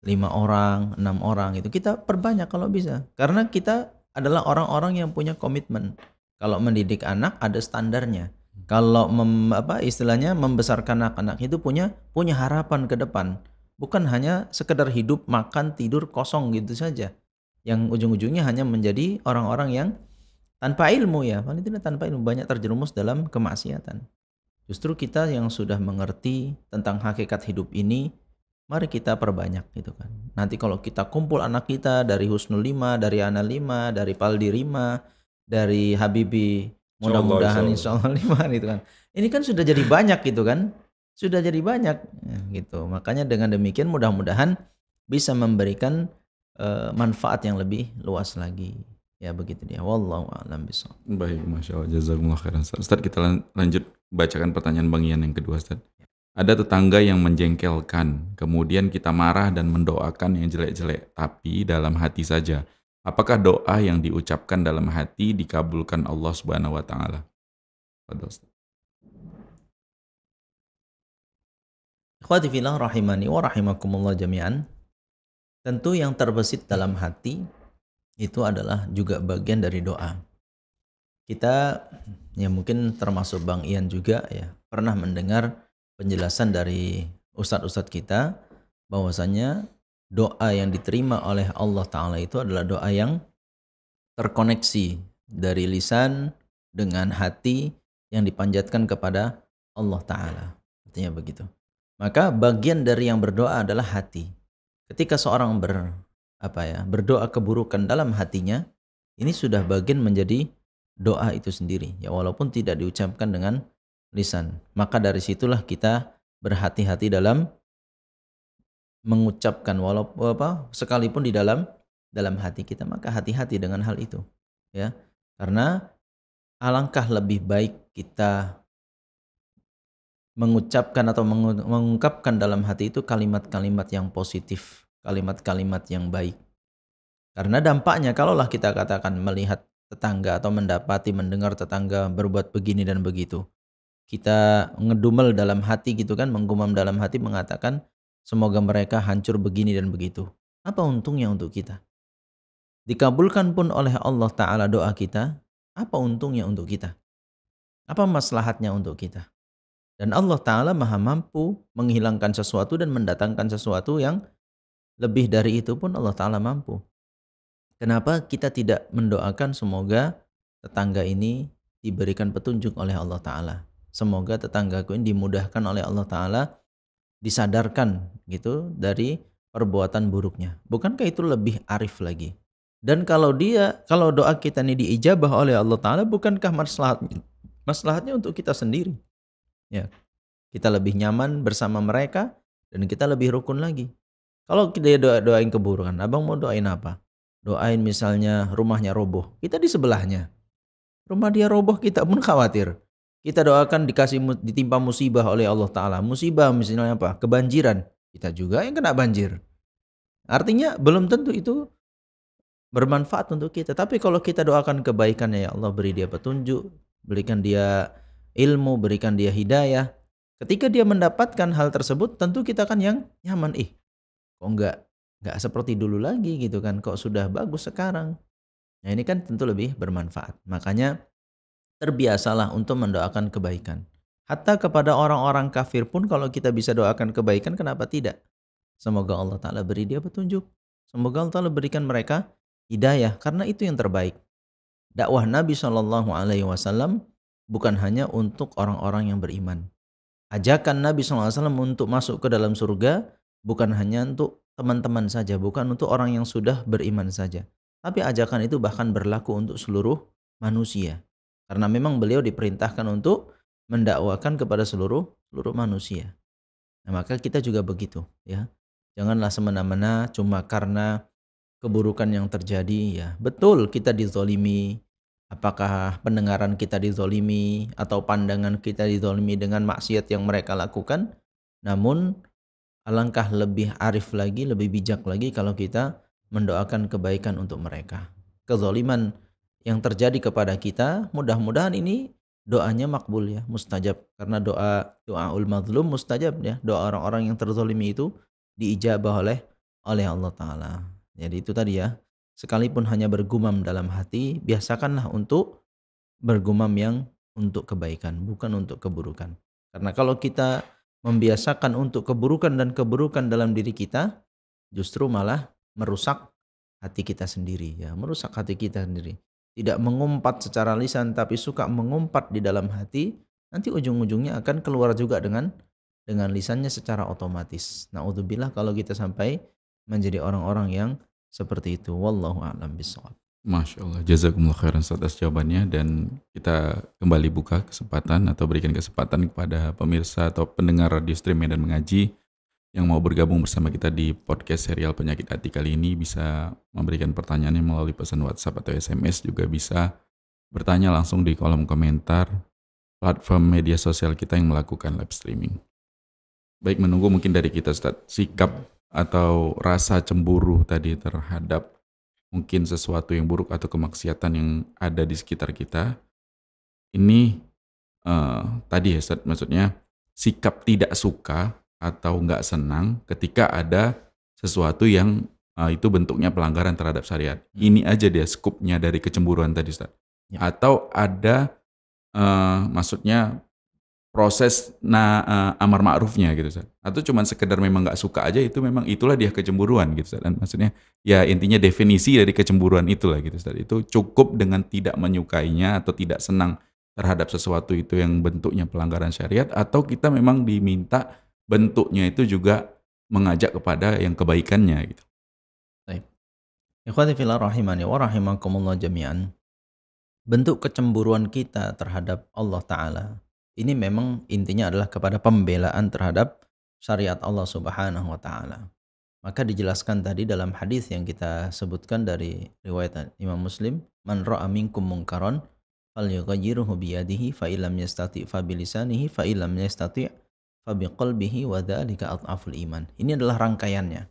lima orang, enam orang itu kita perbanyak kalau bisa. Karena kita adalah orang-orang yang punya komitmen. Kalau mendidik anak ada standarnya. Kalau mem, apa istilahnya membesarkan anak-anak itu punya punya harapan ke depan, bukan hanya sekedar hidup makan tidur kosong gitu saja. Yang ujung-ujungnya hanya menjadi orang-orang yang tanpa ilmu ya, paling kan tidak tanpa ilmu banyak terjerumus dalam kemaksiatan. Justru kita yang sudah mengerti tentang hakikat hidup ini, mari kita perbanyak gitu kan. Nanti kalau kita kumpul anak kita dari Husnul Lima, dari Ana 5, dari Paldi 5, dari Habibi mudah-mudahan insya Allah lima itu kan ini kan sudah jadi banyak gitu kan sudah jadi banyak ya, gitu makanya dengan demikian mudah-mudahan bisa memberikan uh, manfaat yang lebih luas lagi ya begitu dia wallahu a'lam baik masya Allah jazakumullah khairan Ustaz kita lan lanjut bacakan pertanyaan Bang Ian yang kedua Ustaz ya. ada tetangga yang menjengkelkan kemudian kita marah dan mendoakan yang jelek-jelek tapi dalam hati saja Apakah doa yang diucapkan dalam hati dikabulkan Allah Subhanahu wa taala? Ikhwati rahimani wa rahimakumullah jami'an. Tentu yang terbesit dalam hati itu adalah juga bagian dari doa. Kita ya mungkin termasuk Bang Ian juga ya pernah mendengar penjelasan dari ustadz-ustadz kita bahwasanya doa yang diterima oleh Allah Ta'ala itu adalah doa yang terkoneksi dari lisan dengan hati yang dipanjatkan kepada Allah Ta'ala. Artinya begitu. Maka bagian dari yang berdoa adalah hati. Ketika seorang ber, apa ya, berdoa keburukan dalam hatinya, ini sudah bagian menjadi doa itu sendiri. Ya walaupun tidak diucapkan dengan lisan. Maka dari situlah kita berhati-hati dalam mengucapkan walaupun apa sekalipun di dalam dalam hati kita maka hati-hati dengan hal itu ya karena alangkah lebih baik kita mengucapkan atau mengungkapkan dalam hati itu kalimat-kalimat yang positif, kalimat-kalimat yang baik. Karena dampaknya kalaulah kita katakan melihat tetangga atau mendapati mendengar tetangga berbuat begini dan begitu. Kita ngedumel dalam hati gitu kan, menggumam dalam hati mengatakan Semoga mereka hancur begini dan begitu. Apa untungnya untuk kita? Dikabulkan pun oleh Allah Ta'ala doa kita, apa untungnya untuk kita? Apa maslahatnya untuk kita? Dan Allah Ta'ala maha mampu menghilangkan sesuatu dan mendatangkan sesuatu yang lebih dari itu pun Allah Ta'ala mampu. Kenapa kita tidak mendoakan semoga tetangga ini diberikan petunjuk oleh Allah Ta'ala. Semoga tetanggaku ini dimudahkan oleh Allah Ta'ala disadarkan gitu dari perbuatan buruknya. Bukankah itu lebih arif lagi? Dan kalau dia, kalau doa kita ini diijabah oleh Allah Ta'ala, bukankah maslahatnya, maslahatnya untuk kita sendiri? Ya, kita lebih nyaman bersama mereka dan kita lebih rukun lagi. Kalau kita doa doain keburukan, abang mau doain apa? Doain misalnya rumahnya roboh, kita di sebelahnya. Rumah dia roboh, kita pun khawatir. Kita doakan dikasih ditimpa musibah oleh Allah Ta'ala. Musibah misalnya apa? Kebanjiran. Kita juga yang kena banjir. Artinya belum tentu itu bermanfaat untuk kita. Tapi kalau kita doakan kebaikan ya Allah beri dia petunjuk, berikan dia ilmu, berikan dia hidayah. Ketika dia mendapatkan hal tersebut tentu kita kan yang nyaman. Ih kok enggak enggak seperti dulu lagi gitu kan kok sudah bagus sekarang nah ini kan tentu lebih bermanfaat makanya terbiasalah untuk mendoakan kebaikan. Hatta kepada orang-orang kafir pun kalau kita bisa doakan kebaikan kenapa tidak? Semoga Allah Ta'ala beri dia petunjuk. Semoga Allah Ta'ala berikan mereka hidayah karena itu yang terbaik. Dakwah Nabi Shallallahu Alaihi Wasallam bukan hanya untuk orang-orang yang beriman. Ajakan Nabi SAW untuk masuk ke dalam surga bukan hanya untuk teman-teman saja, bukan untuk orang yang sudah beriman saja. Tapi ajakan itu bahkan berlaku untuk seluruh manusia karena memang beliau diperintahkan untuk mendakwakan kepada seluruh seluruh manusia. Nah, maka kita juga begitu, ya. Janganlah semena-mena cuma karena keburukan yang terjadi, ya. Betul kita dizolimi, apakah pendengaran kita dizolimi atau pandangan kita dizolimi dengan maksiat yang mereka lakukan. Namun alangkah lebih arif lagi, lebih bijak lagi kalau kita mendoakan kebaikan untuk mereka. Kezoliman yang terjadi kepada kita. Mudah-mudahan ini doanya makbul ya, mustajab. Karena doa doa ulmadlum dulu mustajab ya, doa orang-orang yang terzolimi itu diijabah oleh oleh Allah Ta'ala. Jadi itu tadi ya, sekalipun hanya bergumam dalam hati, biasakanlah untuk bergumam yang untuk kebaikan, bukan untuk keburukan. Karena kalau kita membiasakan untuk keburukan dan keburukan dalam diri kita, justru malah merusak hati kita sendiri ya, merusak hati kita sendiri tidak mengumpat secara lisan tapi suka mengumpat di dalam hati, nanti ujung-ujungnya akan keluar juga dengan dengan lisannya secara otomatis. nah Nauzubillah kalau kita sampai menjadi orang-orang yang seperti itu. Wallahu a'lam bishawab. Masya Allah, jazakumullah khairan atas jawabannya dan kita kembali buka kesempatan atau berikan kesempatan kepada pemirsa atau pendengar radio stream dan mengaji yang mau bergabung bersama kita di podcast serial penyakit hati kali ini bisa memberikan pertanyaannya melalui pesan WhatsApp atau SMS juga bisa bertanya langsung di kolom komentar platform media sosial kita yang melakukan live streaming. Baik menunggu mungkin dari kita Ustaz, sikap atau rasa cemburu tadi terhadap mungkin sesuatu yang buruk atau kemaksiatan yang ada di sekitar kita. Ini uh, tadi ya Ustaz, maksudnya sikap tidak suka atau nggak senang ketika ada sesuatu yang uh, itu bentuknya pelanggaran terhadap syariat. Hmm. Ini aja dia skupnya dari kecemburuan tadi Ustaz. Ya. Atau ada uh, maksudnya proses na uh, amar ma'rufnya gitu Ustaz. Atau cuman sekedar memang nggak suka aja itu memang itulah dia kecemburuan gitu Ustaz. Dan maksudnya ya intinya definisi dari kecemburuan itulah gitu Ustaz. Itu cukup dengan tidak menyukainya atau tidak senang terhadap sesuatu itu yang bentuknya pelanggaran syariat atau kita memang diminta bentuknya itu juga mengajak kepada yang kebaikannya gitu. Ikhwati rahimani wa rahimakumullah jami'an. Bentuk kecemburuan kita terhadap Allah taala ini memang intinya adalah kepada pembelaan terhadap syariat Allah Subhanahu wa taala. Maka dijelaskan tadi dalam hadis yang kita sebutkan dari riwayat Imam Muslim, "Man ra'a minkum mungkaron falyughayyirhu biyadihi fa illam yastati' fa bilisanihi fa illam yastati' fabiqalbihi wa dzalika iman. Ini adalah rangkaiannya.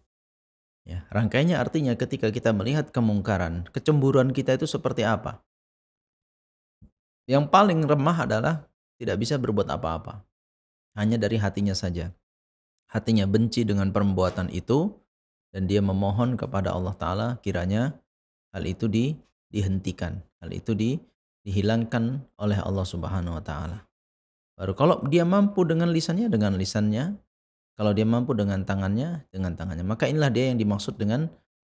Ya, rangkaiannya artinya ketika kita melihat kemungkaran, kecemburuan kita itu seperti apa? Yang paling remah adalah tidak bisa berbuat apa-apa. Hanya dari hatinya saja. Hatinya benci dengan perbuatan itu dan dia memohon kepada Allah taala kiranya hal itu di dihentikan, hal itu di dihilangkan oleh Allah Subhanahu wa taala. Baru kalau dia mampu dengan lisannya, dengan lisannya. Kalau dia mampu dengan tangannya, dengan tangannya. Maka inilah dia yang dimaksud dengan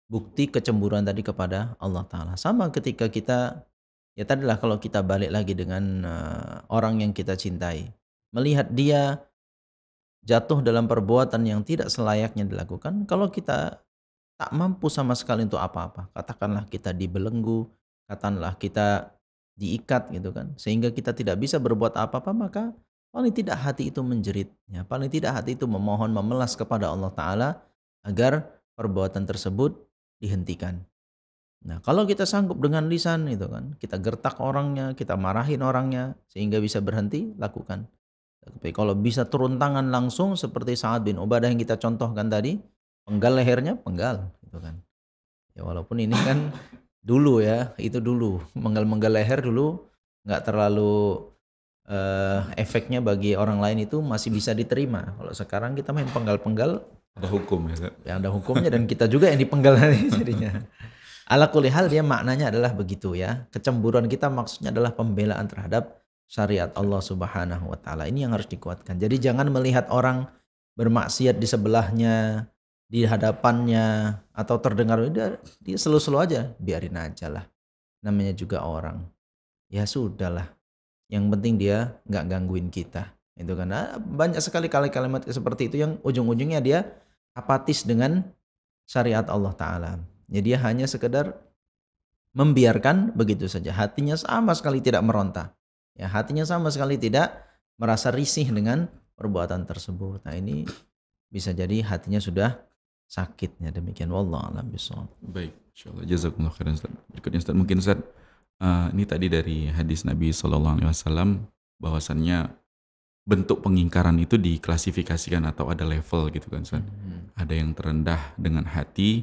bukti kecemburuan tadi kepada Allah Ta'ala. Sama ketika kita, ya tadilah kalau kita balik lagi dengan uh, orang yang kita cintai. Melihat dia jatuh dalam perbuatan yang tidak selayaknya dilakukan. Kalau kita tak mampu sama sekali untuk apa-apa. Katakanlah kita dibelenggu, katakanlah kita diikat gitu kan sehingga kita tidak bisa berbuat apa-apa maka paling tidak hati itu menjerit ya paling tidak hati itu memohon memelas kepada Allah taala agar perbuatan tersebut dihentikan nah kalau kita sanggup dengan lisan gitu kan kita gertak orangnya kita marahin orangnya sehingga bisa berhenti lakukan tapi kalau bisa turun tangan langsung seperti Saad bin Ubadah yang kita contohkan tadi penggal lehernya penggal gitu kan ya walaupun ini kan dulu ya itu dulu menggal-menggal leher dulu nggak terlalu uh, efeknya bagi orang lain itu masih bisa diterima kalau sekarang kita main penggal-penggal ada hukum ya, ya ada hukumnya dan kita juga yang dipenggal nanti jadinya ala kulihal dia maknanya adalah begitu ya kecemburuan kita maksudnya adalah pembelaan terhadap syariat Allah subhanahu wa ta'ala ini yang harus dikuatkan jadi jangan melihat orang bermaksiat di sebelahnya di hadapannya atau terdengar dia, dia selalu-selalu aja biarin aja lah namanya juga orang ya sudahlah yang penting dia nggak gangguin kita itu kan nah, banyak sekali kali kalimat seperti itu yang ujung-ujungnya dia apatis dengan syariat Allah Taala jadi ya, dia hanya sekedar membiarkan begitu saja hatinya sama sekali tidak meronta ya hatinya sama sekali tidak merasa risih dengan perbuatan tersebut nah ini bisa jadi hatinya sudah sakitnya demikian wallah alam bisawab. Baik, insyaallah jazakumullah khairan Ustaz. Berikutnya Ustaz mungkin Ustaz uh, ini tadi dari hadis Nabi sallallahu alaihi wasallam bahwasannya bentuk pengingkaran itu diklasifikasikan atau ada level gitu kan Ustaz. Hmm. Ada yang terendah dengan hati,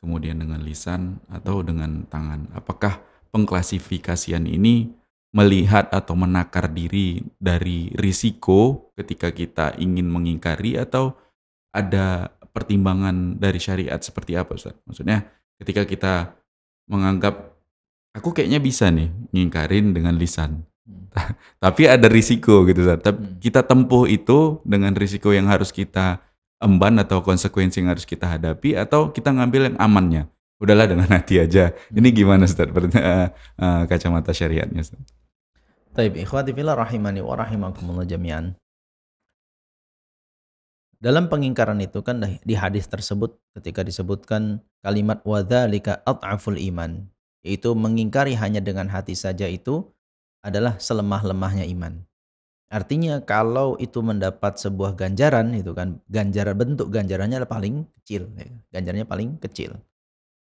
kemudian dengan lisan atau dengan tangan. Apakah pengklasifikasian ini melihat atau menakar diri dari risiko ketika kita ingin mengingkari atau ada pertimbangan dari syariat seperti apa Ustaz? Maksudnya ketika kita menganggap aku kayaknya bisa nih ngingkarin dengan lisan. Hmm. Tapi ada risiko gitu Ustaz. Tapi hmm. kita tempuh itu dengan risiko yang harus kita emban atau konsekuensi yang harus kita hadapi atau kita ngambil yang amannya. Udahlah dengan hati aja. Ini hmm. gimana Ustaz? Eh, eh, kacamata syariatnya Ustaz. Taib, ikhwati fillah rahimani wa rahimakumullah jami'an. Dalam pengingkaran itu kan di hadis tersebut ketika disebutkan kalimat wadzalika at'aful iman, yaitu mengingkari hanya dengan hati saja itu adalah selemah-lemahnya iman. Artinya kalau itu mendapat sebuah ganjaran itu kan ganjaran bentuk ganjarannya paling kecil, ya. ganjarannya paling kecil.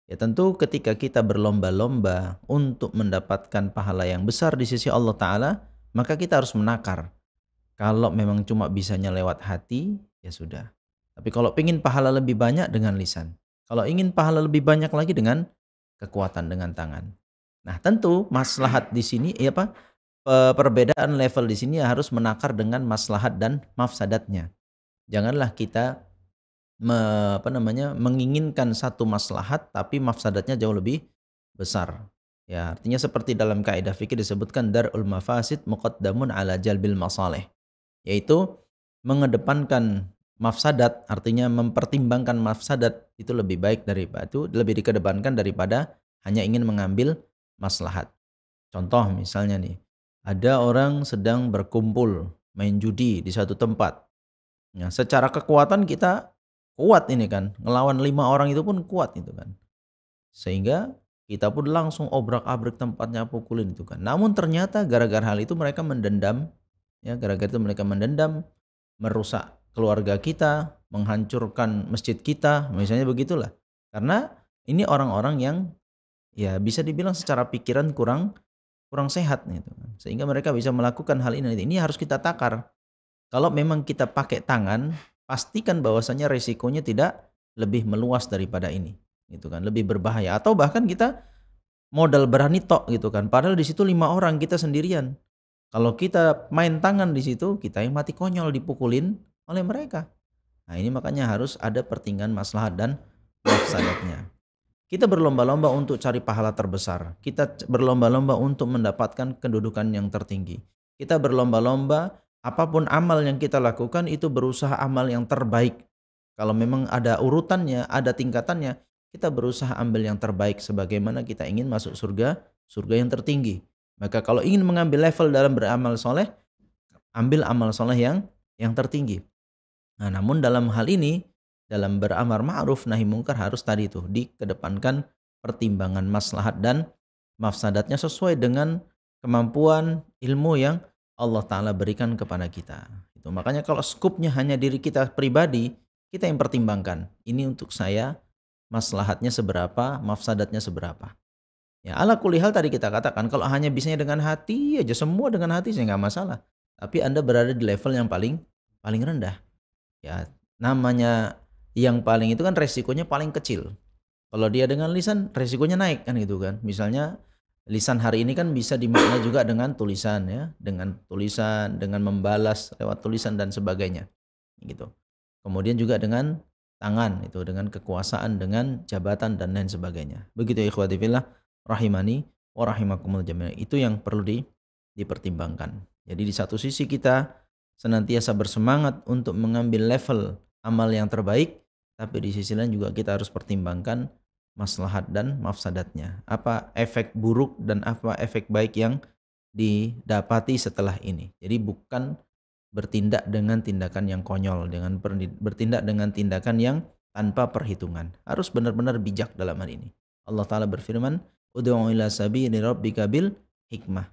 Ya tentu ketika kita berlomba-lomba untuk mendapatkan pahala yang besar di sisi Allah Taala, maka kita harus menakar. Kalau memang cuma bisanya lewat hati, ya sudah. Tapi kalau ingin pahala lebih banyak dengan lisan. Kalau ingin pahala lebih banyak lagi dengan kekuatan dengan tangan. Nah, tentu maslahat di sini ya apa? Perbedaan level di sini harus menakar dengan maslahat dan mafsadatnya. Janganlah kita me, apa namanya menginginkan satu maslahat tapi mafsadatnya jauh lebih besar. Ya, artinya seperti dalam kaidah fikih disebutkan darul mafasid muqaddamun ala jalbil masaleh yaitu mengedepankan mafsadat artinya mempertimbangkan mafsadat itu lebih baik daripada itu lebih dikedepankan daripada hanya ingin mengambil maslahat. Contoh misalnya nih, ada orang sedang berkumpul main judi di satu tempat. Nah, secara kekuatan kita kuat ini kan, ngelawan lima orang itu pun kuat itu kan. Sehingga kita pun langsung obrak-abrik tempatnya pukulin itu kan. Namun ternyata gara-gara hal itu mereka mendendam, ya gara-gara itu mereka mendendam, merusak keluarga kita, menghancurkan masjid kita, misalnya begitulah. Karena ini orang-orang yang ya bisa dibilang secara pikiran kurang kurang sehat gitu Sehingga mereka bisa melakukan hal ini. Ini harus kita takar. Kalau memang kita pakai tangan, pastikan bahwasanya resikonya tidak lebih meluas daripada ini gitu kan lebih berbahaya atau bahkan kita modal berani tok gitu kan padahal di situ lima orang kita sendirian kalau kita main tangan di situ kita yang mati konyol dipukulin oleh mereka. Nah ini makanya harus ada pertinggian maslahat dan mafsadatnya. Kita berlomba-lomba untuk cari pahala terbesar. Kita berlomba-lomba untuk mendapatkan kedudukan yang tertinggi. Kita berlomba-lomba apapun amal yang kita lakukan itu berusaha amal yang terbaik. Kalau memang ada urutannya, ada tingkatannya, kita berusaha ambil yang terbaik sebagaimana kita ingin masuk surga, surga yang tertinggi. Maka kalau ingin mengambil level dalam beramal soleh, ambil amal soleh yang yang tertinggi. Nah, namun dalam hal ini dalam beramar ma'ruf nahi mungkar harus tadi itu dikedepankan pertimbangan maslahat dan mafsadatnya sesuai dengan kemampuan ilmu yang Allah taala berikan kepada kita. Itu makanya kalau skupnya hanya diri kita pribadi, kita yang pertimbangkan. Ini untuk saya maslahatnya seberapa, mafsadatnya seberapa. Ya ala kulihal tadi kita katakan kalau hanya bisanya dengan hati aja semua dengan hati sih nggak masalah. Tapi Anda berada di level yang paling paling rendah ya namanya yang paling itu kan resikonya paling kecil kalau dia dengan lisan resikonya naik kan gitu kan misalnya lisan hari ini kan bisa dimaknai juga dengan tulisan ya dengan tulisan dengan membalas lewat tulisan dan sebagainya gitu kemudian juga dengan tangan itu dengan kekuasaan dengan jabatan dan lain sebagainya begitu ya, ikhwati fillah rahimani wa rahimakumul jami'an itu yang perlu di, dipertimbangkan jadi di satu sisi kita senantiasa bersemangat untuk mengambil level amal yang terbaik, tapi di sisi lain juga kita harus pertimbangkan maslahat dan mafsadatnya. Apa efek buruk dan apa efek baik yang didapati setelah ini. Jadi bukan bertindak dengan tindakan yang konyol, dengan bertindak dengan tindakan yang tanpa perhitungan. Harus benar-benar bijak dalam hal ini. Allah taala berfirman, "Ud'u ila sabili rabbika bil hikmah."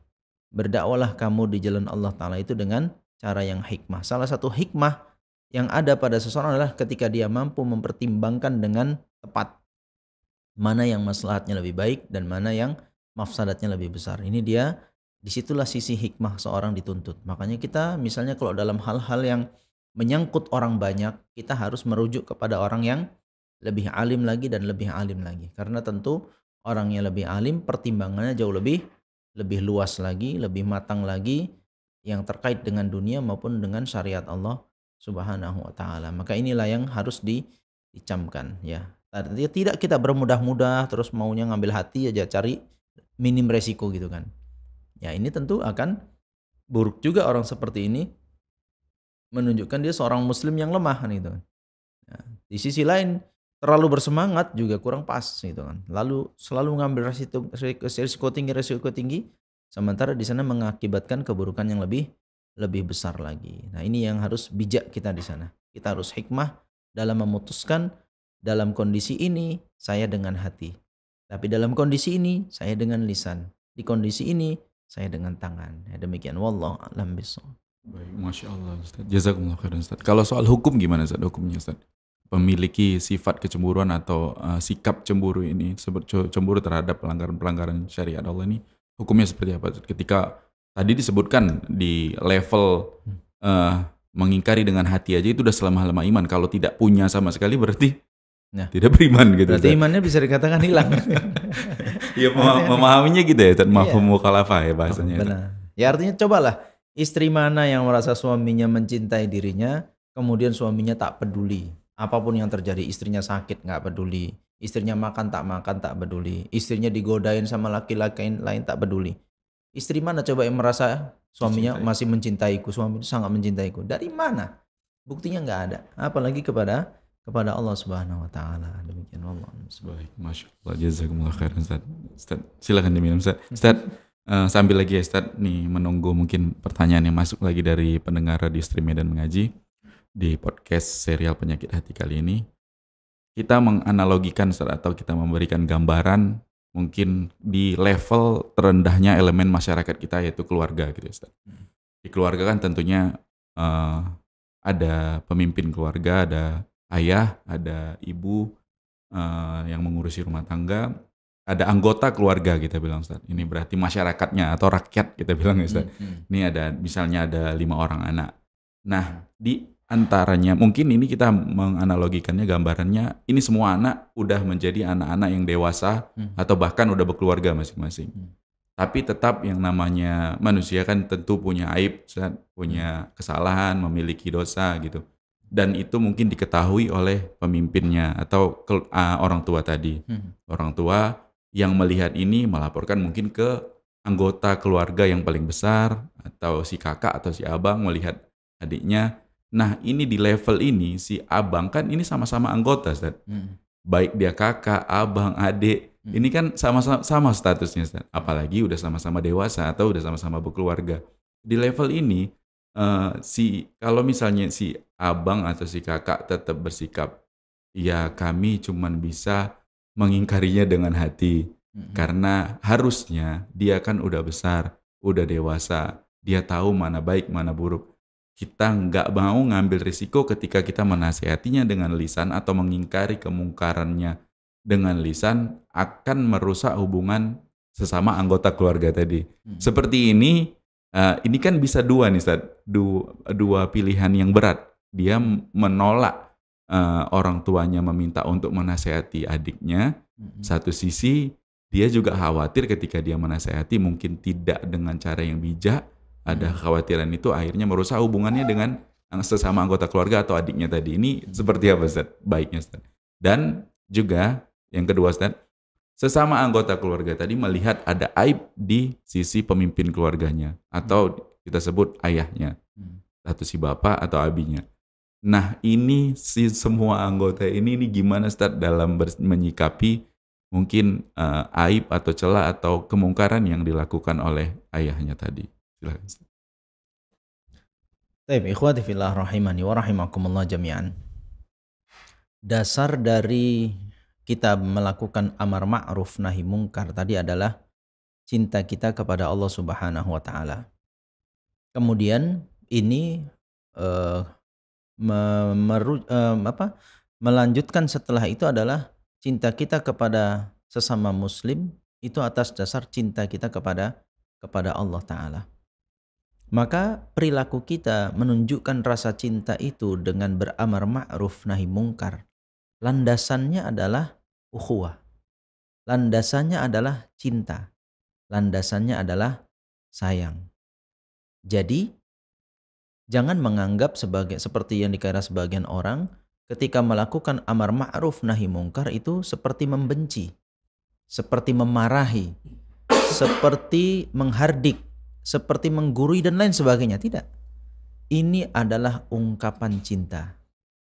Berdakwalah kamu di jalan Allah taala itu dengan cara yang hikmah. Salah satu hikmah yang ada pada seseorang adalah ketika dia mampu mempertimbangkan dengan tepat mana yang maslahatnya lebih baik dan mana yang mafsadatnya lebih besar. Ini dia disitulah sisi hikmah seorang dituntut. Makanya kita misalnya kalau dalam hal-hal yang menyangkut orang banyak, kita harus merujuk kepada orang yang lebih alim lagi dan lebih alim lagi. Karena tentu orang yang lebih alim pertimbangannya jauh lebih lebih luas lagi, lebih matang lagi, yang terkait dengan dunia maupun dengan syariat Allah Subhanahu wa taala. Maka inilah yang harus di, dicamkan ya. Tidak kita bermudah-mudah terus maunya ngambil hati aja cari minim resiko gitu kan. Ya ini tentu akan buruk juga orang seperti ini menunjukkan dia seorang muslim yang lemah kan gitu kan. Ya, di sisi lain terlalu bersemangat juga kurang pas gitu kan. Lalu selalu ngambil resiko, resiko tinggi resiko tinggi Sementara di sana mengakibatkan keburukan yang lebih lebih besar lagi. Nah, ini yang harus bijak kita di sana. Kita harus hikmah dalam memutuskan dalam kondisi ini saya dengan hati. Tapi dalam kondisi ini saya dengan lisan. Di kondisi ini saya dengan tangan. Ya, demikian Wallahualam alam bisawab. Baik, Masya Allah Ustaz. Jazakumullah khairan Ustaz. Kalau soal hukum gimana Ustaz? Hukumnya Ustaz? Memiliki sifat kecemburuan atau uh, sikap cemburu ini, cemburu terhadap pelanggaran-pelanggaran syariat Allah ini hukumnya seperti apa? Ketika tadi disebutkan di level uh, mengingkari dengan hati aja itu udah selama-lama iman. Kalau tidak punya sama sekali berarti Nah. Tidak beriman gitu. Berarti Ustaz. imannya bisa dikatakan hilang. ya memahaminya gitu ya, mafhum iya. kalafa ya bahasanya. Oh, benar. Ya artinya cobalah istri mana yang merasa suaminya mencintai dirinya, kemudian suaminya tak peduli apapun yang terjadi istrinya sakit nggak peduli istrinya makan tak makan tak peduli istrinya digodain sama laki-laki lain tak peduli istri mana coba yang merasa suaminya Cintai. masih mencintaiku suami itu sangat mencintaiku dari mana buktinya nggak ada apalagi kepada kepada Allah Subhanahu wa taala demikian Allah baik masya Allah jazakumullah khairan Ustaz. Ustaz silakan diminum Ustaz hmm. Ustaz eh, sambil lagi ya Ustaz nih menunggu mungkin pertanyaan yang masuk lagi dari pendengar di stream Medan Mengaji di podcast serial penyakit hati kali ini kita menganalogikan atau kita memberikan gambaran mungkin di level terendahnya elemen masyarakat kita yaitu keluarga gitu ya, Ustaz. Hmm. Di keluarga kan tentunya uh, ada pemimpin keluarga, ada ayah, ada ibu uh, yang mengurusi rumah tangga, ada anggota keluarga kita bilang Ustaz. Ini berarti masyarakatnya atau rakyat kita bilang ya, Ustaz. Hmm, hmm. Ini ada misalnya ada lima orang anak. Nah, di antaranya mungkin ini kita menganalogikannya gambarannya ini semua anak udah menjadi anak-anak yang dewasa hmm. atau bahkan udah berkeluarga masing-masing. Hmm. Tapi tetap yang namanya manusia kan tentu punya aib, punya hmm. kesalahan, memiliki dosa gitu. Dan itu mungkin diketahui oleh pemimpinnya atau ke, uh, orang tua tadi. Hmm. Orang tua yang melihat ini melaporkan mungkin ke anggota keluarga yang paling besar atau si kakak atau si abang melihat adiknya Nah ini di level ini si abang kan ini sama-sama anggota, Ustaz. Hmm. Baik dia kakak, abang, adik, hmm. ini kan sama-sama statusnya, Ustaz. Apalagi udah sama-sama dewasa atau udah sama-sama berkeluarga. Di level ini uh, si kalau misalnya si abang atau si kakak tetap bersikap, ya kami cuman bisa mengingkarinya dengan hati. Hmm. Karena harusnya dia kan udah besar, udah dewasa, dia tahu mana baik, mana buruk kita nggak mau ngambil risiko ketika kita menasehatinya dengan lisan atau mengingkari kemungkarannya dengan lisan akan merusak hubungan sesama anggota keluarga tadi. Hmm. Seperti ini, uh, ini kan bisa dua nih, Ustaz. Dua, dua pilihan yang berat. Dia menolak uh, orang tuanya meminta untuk menasehati adiknya. Hmm. Satu sisi, dia juga khawatir ketika dia menasehati mungkin tidak dengan cara yang bijak ada kekhawatiran itu akhirnya merusak hubungannya dengan sesama anggota keluarga atau adiknya tadi ini seperti apa Ustaz? Baiknya Ustaz. Dan juga yang kedua Ustaz, sesama anggota keluarga tadi melihat ada aib di sisi pemimpin keluarganya atau kita sebut ayahnya atau si bapak atau abinya. Nah ini si semua anggota ini ini gimana Ustaz dalam menyikapi mungkin uh, aib atau celah atau kemungkaran yang dilakukan oleh ayahnya tadi? Silahkan. Baik, ikhwati fillah rahimani wa rahimakumullah jami'an. Dasar dari kita melakukan amar ma'ruf nahi mungkar tadi adalah cinta kita kepada Allah Subhanahu wa taala. Kemudian ini uh, eh, memeru, uh, eh, apa, melanjutkan setelah itu adalah cinta kita kepada sesama muslim itu atas dasar cinta kita kepada kepada Allah taala. Maka perilaku kita menunjukkan rasa cinta itu dengan beramar ma'ruf nahi mungkar. Landasannya adalah ukhuwah. Landasannya adalah cinta. Landasannya adalah sayang. Jadi jangan menganggap sebagai seperti yang dikira sebagian orang ketika melakukan amar ma'ruf nahi mungkar itu seperti membenci, seperti memarahi, seperti menghardik seperti menggurui dan lain sebagainya. Tidak. Ini adalah ungkapan cinta.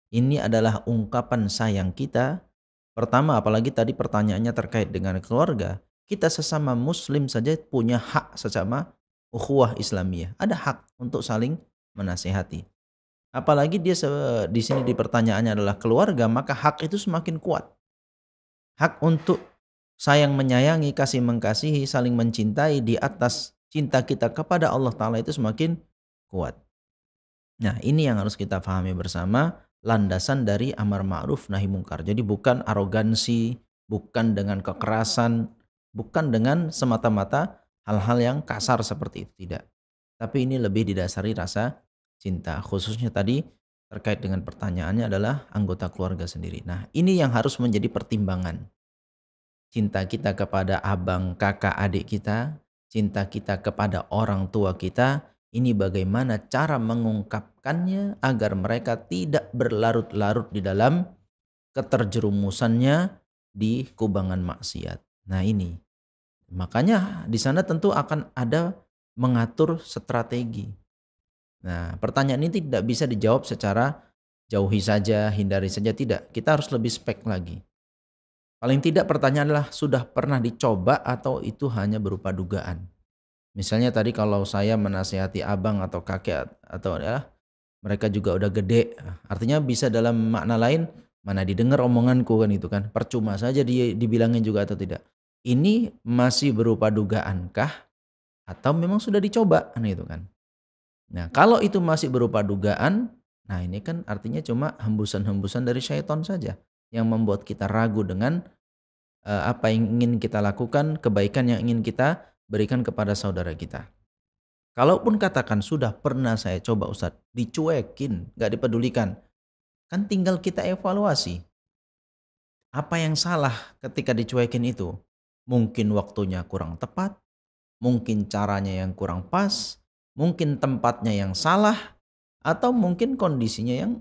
Ini adalah ungkapan sayang kita. Pertama, apalagi tadi pertanyaannya terkait dengan keluarga. Kita sesama muslim saja punya hak sesama ukhuwah Islamiyah. Ada hak untuk saling menasehati. Apalagi dia di sini di pertanyaannya adalah keluarga, maka hak itu semakin kuat. Hak untuk sayang menyayangi, kasih mengkasihi, saling mencintai di atas cinta kita kepada Allah Ta'ala itu semakin kuat. Nah ini yang harus kita pahami bersama landasan dari amar ma'ruf nahi mungkar. Jadi bukan arogansi, bukan dengan kekerasan, bukan dengan semata-mata hal-hal yang kasar seperti itu. Tidak. Tapi ini lebih didasari rasa cinta. Khususnya tadi terkait dengan pertanyaannya adalah anggota keluarga sendiri. Nah ini yang harus menjadi pertimbangan. Cinta kita kepada abang, kakak, adik kita cinta kita kepada orang tua kita, ini bagaimana cara mengungkapkannya agar mereka tidak berlarut-larut di dalam keterjerumusannya di kubangan maksiat. Nah, ini makanya di sana tentu akan ada mengatur strategi. Nah, pertanyaan ini tidak bisa dijawab secara jauhi saja, hindari saja tidak. Kita harus lebih spek lagi. Paling tidak pertanyaan adalah sudah pernah dicoba atau itu hanya berupa dugaan. Misalnya tadi kalau saya menasihati abang atau kakek atau ya, mereka juga udah gede. Artinya bisa dalam makna lain mana didengar omonganku kan itu kan. Percuma saja di, dibilangin juga atau tidak. Ini masih berupa dugaankah atau memang sudah dicoba kan itu kan. Nah, kalau itu masih berupa dugaan, nah ini kan artinya cuma hembusan-hembusan dari syaitan saja yang membuat kita ragu dengan uh, apa yang ingin kita lakukan, kebaikan yang ingin kita berikan kepada saudara kita. Kalaupun katakan sudah pernah saya coba Ustadz, dicuekin, gak dipedulikan. Kan tinggal kita evaluasi. Apa yang salah ketika dicuekin itu? Mungkin waktunya kurang tepat, mungkin caranya yang kurang pas, mungkin tempatnya yang salah, atau mungkin kondisinya yang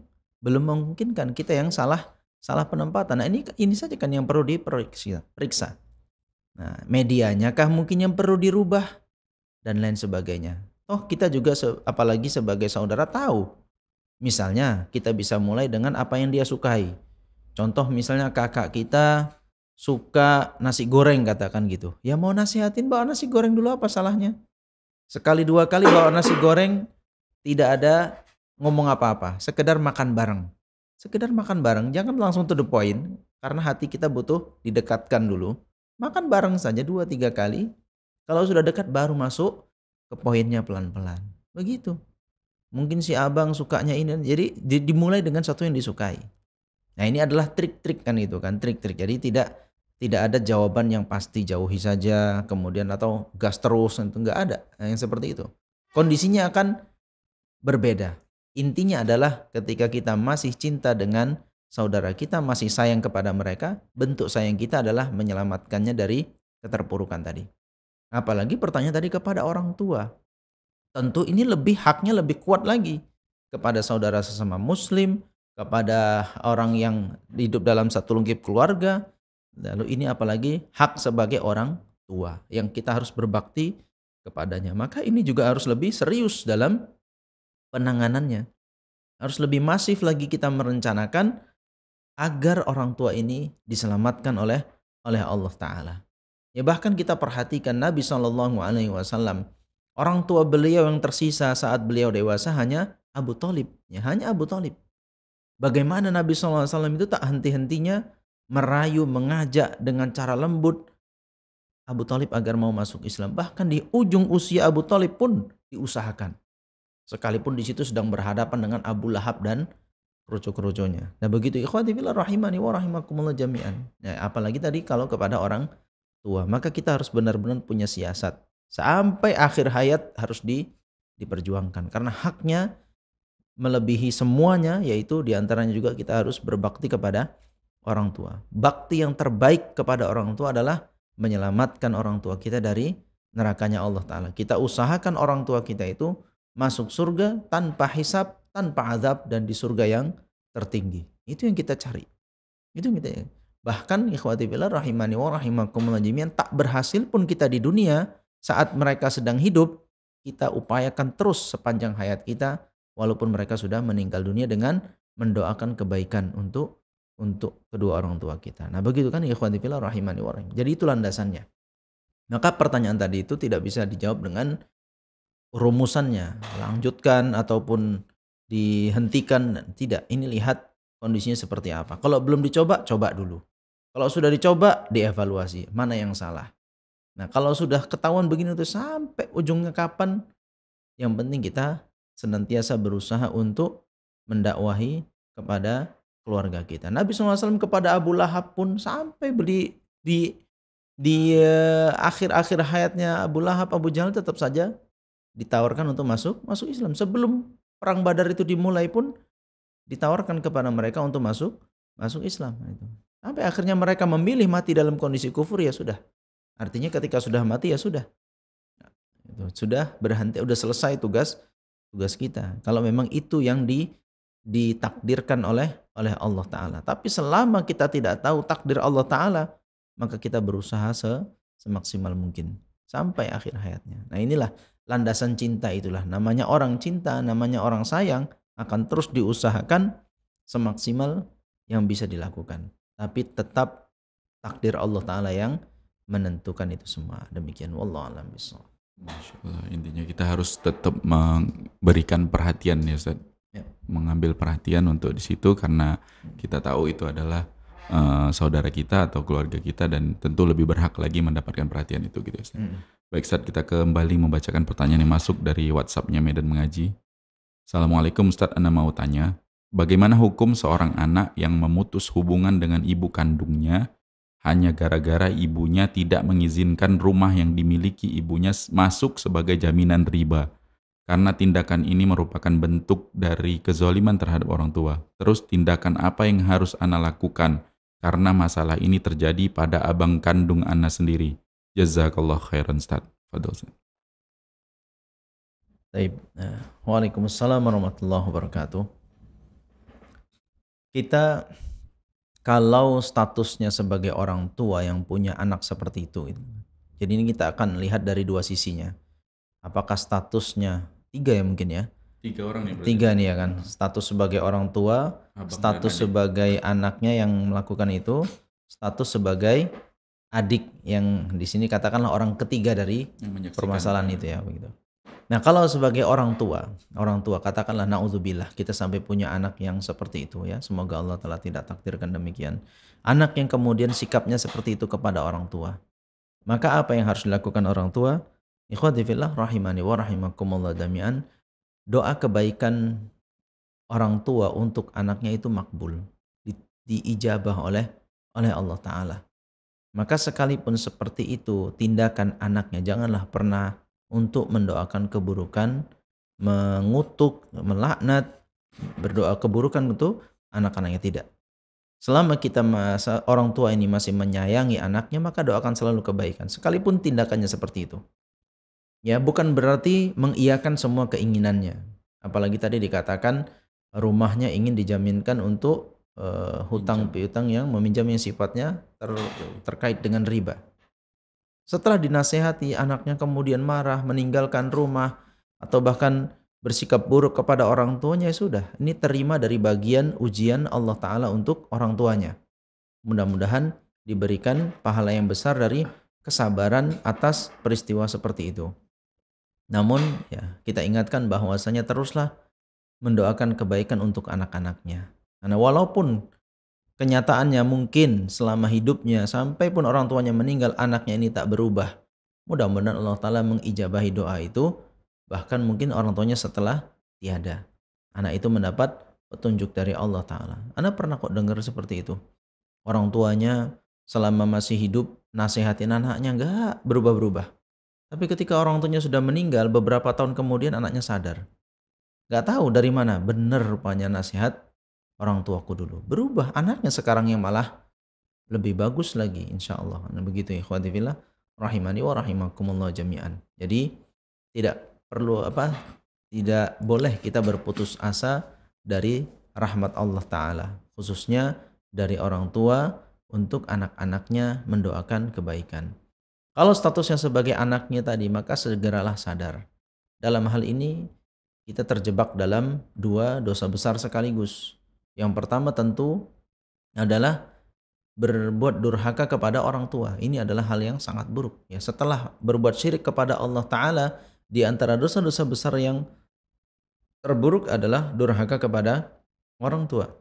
belum memungkinkan kita yang salah salah penempatan. Nah, ini ini saja kan yang perlu diperiksa. Nah, medianya kah mungkin yang perlu dirubah dan lain sebagainya. Toh kita juga se apalagi sebagai saudara tahu. Misalnya kita bisa mulai dengan apa yang dia sukai. Contoh misalnya kakak kita suka nasi goreng katakan gitu. Ya mau nasihatin bawa nasi goreng dulu apa salahnya? Sekali dua kali bawa nasi goreng tidak ada ngomong apa-apa, sekedar makan bareng sekedar makan bareng, jangan langsung to the point karena hati kita butuh didekatkan dulu. Makan bareng saja 2 3 kali. Kalau sudah dekat baru masuk ke poinnya pelan-pelan. Begitu. Mungkin si abang sukanya ini. Jadi dimulai dengan satu yang disukai. Nah, ini adalah trik-trik kan itu kan, trik-trik. Jadi tidak tidak ada jawaban yang pasti jauhi saja kemudian atau gas terus itu nggak ada nah, yang seperti itu kondisinya akan berbeda Intinya adalah ketika kita masih cinta dengan saudara kita, masih sayang kepada mereka, bentuk sayang kita adalah menyelamatkannya dari keterpurukan tadi. Apalagi pertanyaan tadi kepada orang tua. Tentu ini lebih haknya lebih kuat lagi kepada saudara sesama muslim, kepada orang yang hidup dalam satu lingkup keluarga. Lalu ini apalagi hak sebagai orang tua yang kita harus berbakti kepadanya. Maka ini juga harus lebih serius dalam penanganannya. Harus lebih masif lagi kita merencanakan agar orang tua ini diselamatkan oleh oleh Allah Taala. Ya bahkan kita perhatikan Nabi Shallallahu Alaihi Wasallam orang tua beliau yang tersisa saat beliau dewasa hanya Abu Talib, ya hanya Abu Talib. Bagaimana Nabi Alaihi Wasallam itu tak henti-hentinya merayu, mengajak dengan cara lembut Abu Talib agar mau masuk Islam. Bahkan di ujung usia Abu Talib pun diusahakan. Sekalipun di situ sedang berhadapan dengan Abu Lahab dan rojo kerucunya Nah begitu ikhwati fillah rahimani wa rahimakumullah jami'an. Ya, apalagi tadi kalau kepada orang tua, maka kita harus benar-benar punya siasat. Sampai akhir hayat harus di, diperjuangkan. Karena haknya melebihi semuanya, yaitu diantaranya juga kita harus berbakti kepada orang tua. Bakti yang terbaik kepada orang tua adalah menyelamatkan orang tua kita dari nerakanya Allah Ta'ala. Kita usahakan orang tua kita itu masuk surga tanpa hisap, tanpa azab dan di surga yang tertinggi. Itu yang kita cari. Itu yang kita bahkan ikhwati billah rahimani wa rahimakumullah jami'an tak berhasil pun kita di dunia saat mereka sedang hidup kita upayakan terus sepanjang hayat kita walaupun mereka sudah meninggal dunia dengan mendoakan kebaikan untuk untuk kedua orang tua kita. Nah begitu kan ikhwati billah rahimani wa rahim. Jadi itu landasannya. Maka pertanyaan tadi itu tidak bisa dijawab dengan rumusannya, lanjutkan ataupun dihentikan, tidak. Ini lihat kondisinya seperti apa. Kalau belum dicoba, coba dulu. Kalau sudah dicoba, dievaluasi mana yang salah. Nah, kalau sudah ketahuan begini tuh sampai ujungnya kapan? Yang penting kita senantiasa berusaha untuk mendakwahi kepada keluarga kita. Nabi SAW kepada Abu Lahab pun sampai di di di eh, akhir-akhir hayatnya Abu Lahab, Abu Jahal tetap saja ditawarkan untuk masuk masuk Islam sebelum perang Badar itu dimulai pun ditawarkan kepada mereka untuk masuk masuk Islam nah itu sampai akhirnya mereka memilih mati dalam kondisi kufur ya sudah artinya ketika sudah mati ya sudah nah, sudah berhenti sudah selesai tugas tugas kita kalau memang itu yang di ditakdirkan oleh oleh Allah taala tapi selama kita tidak tahu takdir Allah taala maka kita berusaha se, semaksimal mungkin sampai akhir hayatnya nah inilah landasan cinta itulah namanya orang cinta, namanya orang sayang akan terus diusahakan semaksimal yang bisa dilakukan. Tapi tetap takdir Allah taala yang menentukan itu semua. Demikian wallahu alam Allah Intinya kita harus tetap memberikan perhatian ya Ustaz. Ya. Mengambil perhatian untuk di situ karena kita tahu itu adalah uh, saudara kita atau keluarga kita dan tentu lebih berhak lagi mendapatkan perhatian itu gitu ya Ustaz. Hmm. Baik, saat kita kembali membacakan pertanyaan yang masuk dari WhatsAppnya Medan Mengaji. Assalamualaikum Ustaz, Anda mau tanya, bagaimana hukum seorang anak yang memutus hubungan dengan ibu kandungnya hanya gara-gara ibunya tidak mengizinkan rumah yang dimiliki ibunya masuk sebagai jaminan riba? Karena tindakan ini merupakan bentuk dari kezoliman terhadap orang tua. Terus tindakan apa yang harus Anda lakukan? Karena masalah ini terjadi pada abang kandung Anda sendiri Jazakallah khairan Ustaz. Fadol Ustaz. Baik. Eh, Waalaikumsalam warahmatullahi wabarakatuh. Kita kalau statusnya sebagai orang tua yang punya anak seperti itu. Gitu. Jadi ini kita akan lihat dari dua sisinya. Apakah statusnya tiga ya mungkin ya? Tiga orang ya Tiga nih ya kan. Hmm. Status sebagai orang tua, Abang status sebagai anaknya yang melakukan itu, status sebagai adik yang di sini katakanlah orang ketiga dari permasalahan itu ya begitu. Nah, kalau sebagai orang tua, orang tua katakanlah naudzubillah kita sampai punya anak yang seperti itu ya. Semoga Allah telah tidak takdirkan demikian. Anak yang kemudian sikapnya seperti itu kepada orang tua. Maka apa yang harus dilakukan orang tua? Ikhwati rahimani wa damian. Doa kebaikan orang tua untuk anaknya itu makbul, di, diijabah oleh oleh Allah taala. Maka sekalipun seperti itu tindakan anaknya janganlah pernah untuk mendoakan keburukan, mengutuk, melaknat, berdoa keburukan itu anak-anaknya tidak. Selama kita masa orang tua ini masih menyayangi anaknya maka doakan selalu kebaikan sekalipun tindakannya seperti itu. Ya, bukan berarti mengiyakan semua keinginannya. Apalagi tadi dikatakan rumahnya ingin dijaminkan untuk uh, hutang piutang yang meminjam yang sifatnya ter, terkait dengan riba. Setelah dinasehati, anaknya kemudian marah, meninggalkan rumah, atau bahkan bersikap buruk kepada orang tuanya, ya sudah. Ini terima dari bagian ujian Allah Ta'ala untuk orang tuanya. Mudah-mudahan diberikan pahala yang besar dari kesabaran atas peristiwa seperti itu. Namun, ya, kita ingatkan bahwasanya teruslah mendoakan kebaikan untuk anak-anaknya karena walaupun kenyataannya mungkin selama hidupnya sampai pun orang tuanya meninggal anaknya ini tak berubah. Mudah-mudahan Allah Ta'ala mengijabahi doa itu bahkan mungkin orang tuanya setelah tiada. Anak itu mendapat petunjuk dari Allah Ta'ala. Anda pernah kok dengar seperti itu? Orang tuanya selama masih hidup nasihatin anaknya enggak berubah-berubah. Tapi ketika orang tuanya sudah meninggal beberapa tahun kemudian anaknya sadar. Gak tahu dari mana bener rupanya nasihat orang tuaku dulu. Berubah anaknya sekarang yang malah lebih bagus lagi insya Allah. Nah, begitu ya khawatirilah rahimani wa rahimakumullah jami'an. Jadi tidak perlu apa tidak boleh kita berputus asa dari rahmat Allah Ta'ala khususnya dari orang tua untuk anak-anaknya mendoakan kebaikan. Kalau statusnya sebagai anaknya tadi maka segeralah sadar. Dalam hal ini kita terjebak dalam dua dosa besar sekaligus yang pertama tentu adalah berbuat durhaka kepada orang tua. Ini adalah hal yang sangat buruk. Ya, setelah berbuat syirik kepada Allah Ta'ala, di antara dosa-dosa besar yang terburuk adalah durhaka kepada orang tua.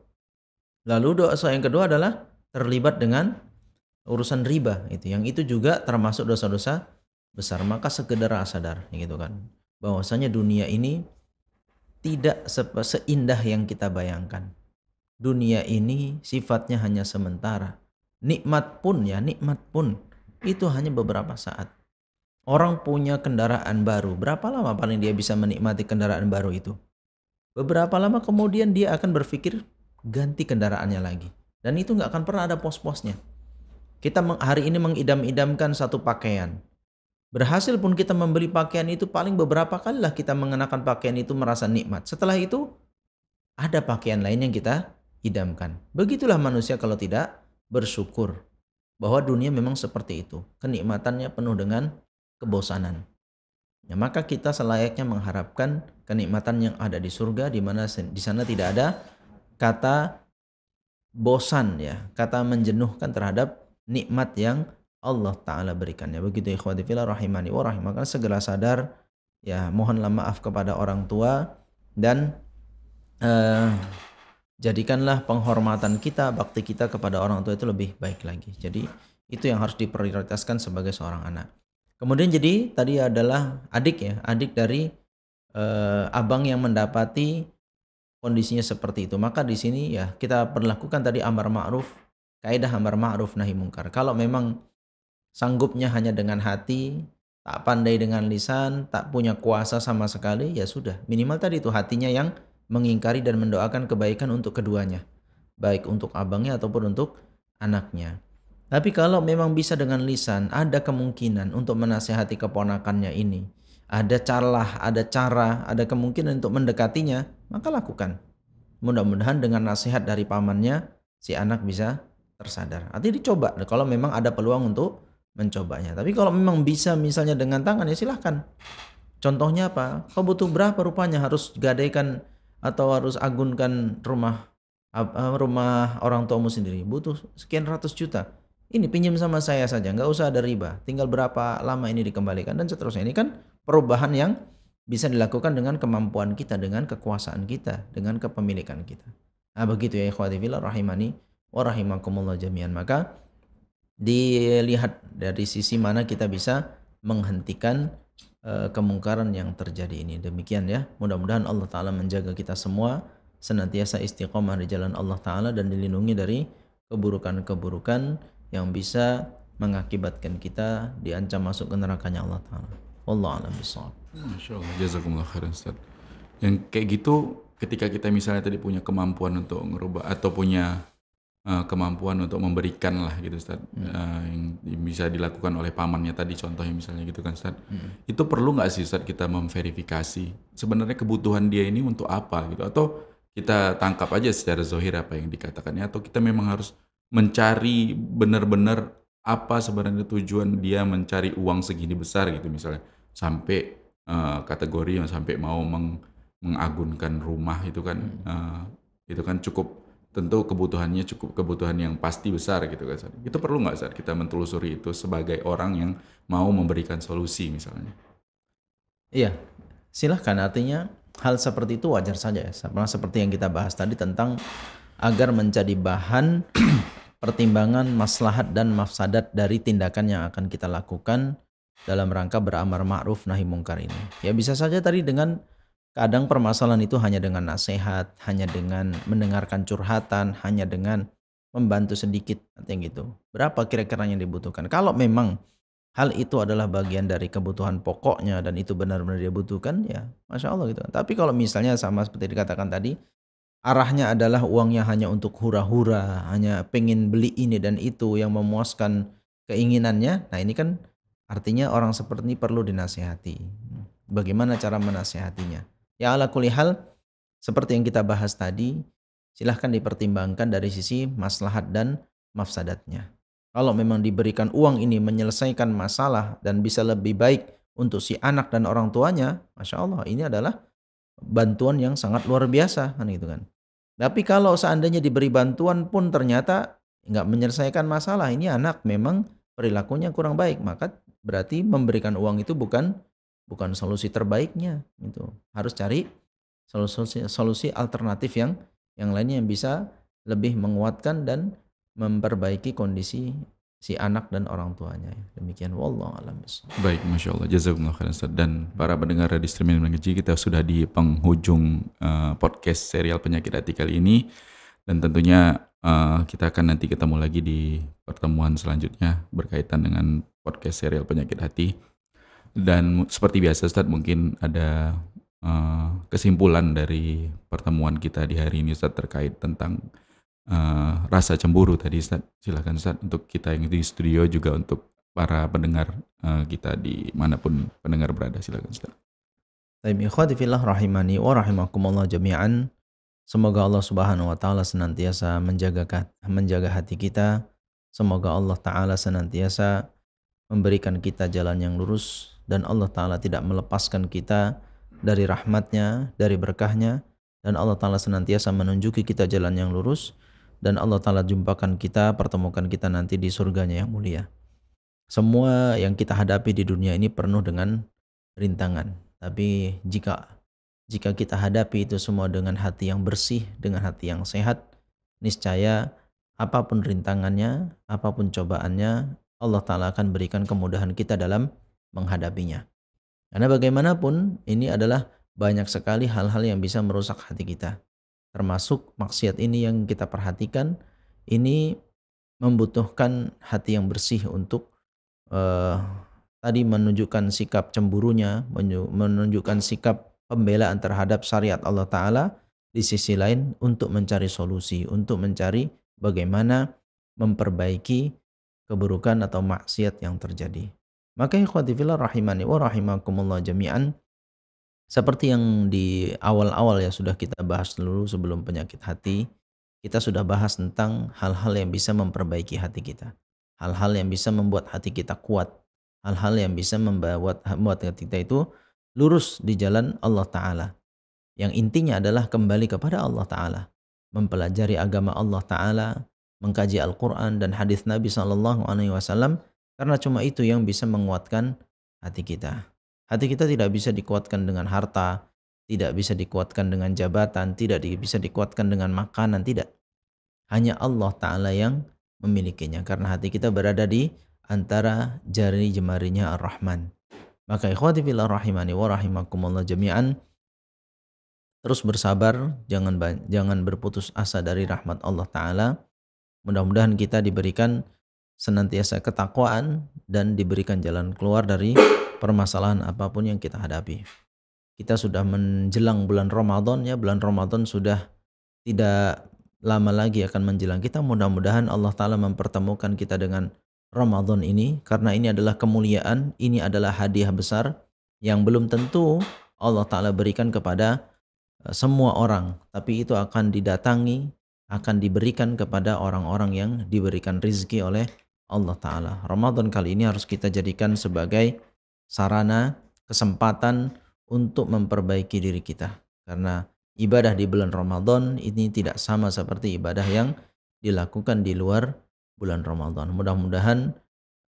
Lalu dosa yang kedua adalah terlibat dengan urusan riba itu. Yang itu juga termasuk dosa-dosa besar. Maka sekedar sadar gitu kan. Bahwasanya dunia ini tidak seindah yang kita bayangkan dunia ini sifatnya hanya sementara. Nikmat pun ya, nikmat pun itu hanya beberapa saat. Orang punya kendaraan baru, berapa lama paling dia bisa menikmati kendaraan baru itu? Beberapa lama kemudian dia akan berpikir ganti kendaraannya lagi. Dan itu nggak akan pernah ada pos-posnya. Kita hari ini mengidam-idamkan satu pakaian. Berhasil pun kita membeli pakaian itu paling beberapa kali lah kita mengenakan pakaian itu merasa nikmat. Setelah itu ada pakaian lain yang kita idamkan. Begitulah manusia kalau tidak bersyukur bahwa dunia memang seperti itu. Kenikmatannya penuh dengan kebosanan. Ya, maka kita selayaknya mengharapkan kenikmatan yang ada di surga di mana di sana tidak ada kata bosan ya, kata menjenuhkan terhadap nikmat yang Allah taala berikan ya. Begitu ikhwati fillah rahimani wa rahimakan segera sadar ya mohonlah maaf kepada orang tua dan uh, jadikanlah penghormatan kita, bakti kita kepada orang tua itu lebih baik lagi. Jadi itu yang harus diprioritaskan sebagai seorang anak. Kemudian jadi tadi adalah adik ya, adik dari eh, abang yang mendapati kondisinya seperti itu. Maka di sini ya kita perlakukan tadi amar ma'ruf, kaidah amar ma'ruf nahi mungkar. Kalau memang sanggupnya hanya dengan hati, tak pandai dengan lisan, tak punya kuasa sama sekali, ya sudah. Minimal tadi itu hatinya yang mengingkari dan mendoakan kebaikan untuk keduanya, baik untuk abangnya ataupun untuk anaknya. Tapi kalau memang bisa dengan lisan, ada kemungkinan untuk menasehati keponakannya ini. Ada celah, ada cara, ada kemungkinan untuk mendekatinya, maka lakukan. Mudah-mudahan dengan nasihat dari pamannya, si anak bisa tersadar. Artinya dicoba, kalau memang ada peluang untuk mencobanya. Tapi kalau memang bisa misalnya dengan tangan, ya silahkan. Contohnya apa? Kau butuh berapa rupanya harus gadaikan atau harus agunkan rumah eh, rumah orang tuamu sendiri butuh sekian ratus juta ini pinjam sama saya saja nggak usah ada riba tinggal berapa lama ini dikembalikan dan seterusnya ini kan perubahan yang bisa dilakukan dengan kemampuan kita dengan kekuasaan kita dengan kepemilikan kita nah begitu ya ikhwati rahimani wa rahimakumullah jami'an maka dilihat dari sisi mana kita bisa menghentikan Eh, kemungkaran yang terjadi ini. Demikian ya. Mudah-mudahan Allah taala menjaga kita semua senantiasa istiqomah di jalan Allah taala dan dilindungi dari keburukan-keburukan yang bisa mengakibatkan kita diancam masuk ke nerakanya Allah taala. Allah a'lam Masya Masyaallah jazakumullah khairan Ustaz. Yang kayak gitu ketika kita misalnya tadi punya kemampuan untuk merubah atau punya Eh, kemampuan untuk memberikan lah gitu Ustaz hmm. Eh, yang bisa dilakukan oleh pamannya tadi contohnya misalnya gitu kan Ustaz hmm. itu perlu nggak sih Ustaz kita memverifikasi sebenarnya kebutuhan dia ini untuk apa gitu atau kita tangkap aja secara zohir apa yang dikatakannya atau kita memang harus mencari benar-benar apa sebenarnya tujuan dia mencari uang segini besar gitu misalnya sampai uh, kategori yang sampai mau meng mengagunkan rumah itu kan hmm. uh, itu kan cukup tentu kebutuhannya cukup kebutuhan yang pasti besar gitu kan. Itu perlu nggak saat kita mentelusuri itu sebagai orang yang mau memberikan solusi misalnya? Iya, silahkan. Artinya hal seperti itu wajar saja ya. Sama seperti yang kita bahas tadi tentang agar menjadi bahan pertimbangan maslahat dan mafsadat dari tindakan yang akan kita lakukan dalam rangka beramar ma'ruf nahi mungkar ini. Ya bisa saja tadi dengan Kadang permasalahan itu hanya dengan nasihat, hanya dengan mendengarkan curhatan, hanya dengan membantu sedikit, yang gitu. Berapa kira-kira yang dibutuhkan? Kalau memang hal itu adalah bagian dari kebutuhan pokoknya dan itu benar-benar dia butuhkan, ya masya Allah gitu. Tapi kalau misalnya sama seperti dikatakan tadi, arahnya adalah uangnya hanya untuk hura-hura, hanya pengen beli ini dan itu yang memuaskan keinginannya, nah ini kan artinya orang seperti ini perlu dinasihati. Bagaimana cara menasihatinya? Ya ala kulihal, seperti yang kita bahas tadi, silahkan dipertimbangkan dari sisi maslahat dan mafsadatnya. Kalau memang diberikan uang ini menyelesaikan masalah dan bisa lebih baik untuk si anak dan orang tuanya, masya Allah ini adalah bantuan yang sangat luar biasa kan gitu kan. Tapi kalau seandainya diberi bantuan pun ternyata nggak menyelesaikan masalah, ini anak memang perilakunya kurang baik, maka berarti memberikan uang itu bukan bukan solusi terbaiknya itu harus cari solusi solusi alternatif yang yang lainnya yang bisa lebih menguatkan dan memperbaiki kondisi si anak dan orang tuanya demikian wallahualam. alam baik masya Allah jazakumullah khairan dan para pendengar di streaming dan kita sudah di penghujung uh, podcast serial penyakit hati kali ini dan tentunya uh, kita akan nanti ketemu lagi di pertemuan selanjutnya berkaitan dengan podcast serial penyakit hati dan seperti biasa Ustadz mungkin ada uh, kesimpulan dari pertemuan kita di hari ini Ustadz terkait tentang uh, rasa cemburu tadi Ustadz. silahkan Ustadz untuk kita yang di studio juga untuk para pendengar uh, kita di manapun pendengar berada silakan Ustadz. Baik, rahimani wa rahimakumullah jami'an. Semoga Allah Subhanahu wa taala senantiasa menjaga menjaga hati kita. Semoga Allah taala senantiasa memberikan kita jalan yang lurus dan Allah Ta'ala tidak melepaskan kita dari rahmatnya, dari berkahnya dan Allah Ta'ala senantiasa menunjuki kita jalan yang lurus dan Allah Ta'ala jumpakan kita, pertemukan kita nanti di surganya yang mulia. Semua yang kita hadapi di dunia ini penuh dengan rintangan. Tapi jika jika kita hadapi itu semua dengan hati yang bersih, dengan hati yang sehat, niscaya apapun rintangannya, apapun cobaannya, Allah Ta'ala akan berikan kemudahan kita dalam menghadapinya. Karena bagaimanapun ini adalah banyak sekali hal-hal yang bisa merusak hati kita. Termasuk maksiat ini yang kita perhatikan, ini membutuhkan hati yang bersih untuk uh, tadi menunjukkan sikap cemburunya, menunjukkan sikap pembelaan terhadap syariat Allah Ta'ala, di sisi lain untuk mencari solusi, untuk mencari bagaimana memperbaiki keburukan atau maksiat yang terjadi. Maka ikhwati rahimani wa rahimakumullah jami'an. Seperti yang di awal-awal ya sudah kita bahas dulu sebelum penyakit hati, kita sudah bahas tentang hal-hal yang bisa memperbaiki hati kita. Hal-hal yang bisa membuat hati kita kuat. Hal-hal yang bisa membuat, membuat hati kita itu lurus di jalan Allah Ta'ala. Yang intinya adalah kembali kepada Allah Ta'ala. Mempelajari agama Allah Ta'ala, mengkaji Al-Quran dan hadis Nabi Sallallahu Alaihi Wasallam karena cuma itu yang bisa menguatkan hati kita. Hati kita tidak bisa dikuatkan dengan harta, tidak bisa dikuatkan dengan jabatan, tidak bisa dikuatkan dengan makanan, tidak. Hanya Allah Ta'ala yang memilikinya. Karena hati kita berada di antara jari jemarinya Ar-Rahman. Maka ikhwati rahimani wa rahimakumullah jami'an. Terus bersabar, jangan jangan berputus asa dari rahmat Allah Ta'ala. Mudah-mudahan kita diberikan senantiasa ketakwaan dan diberikan jalan keluar dari permasalahan apapun yang kita hadapi. Kita sudah menjelang bulan Ramadan ya, bulan Ramadan sudah tidak lama lagi akan menjelang kita. Mudah-mudahan Allah Ta'ala mempertemukan kita dengan Ramadan ini karena ini adalah kemuliaan, ini adalah hadiah besar yang belum tentu Allah Ta'ala berikan kepada eh, semua orang. Tapi itu akan didatangi, akan diberikan kepada orang-orang yang diberikan rizki oleh Allah Ta'ala. Ramadan kali ini harus kita jadikan sebagai sarana, kesempatan untuk memperbaiki diri kita. Karena ibadah di bulan Ramadan ini tidak sama seperti ibadah yang dilakukan di luar bulan Ramadan. Mudah-mudahan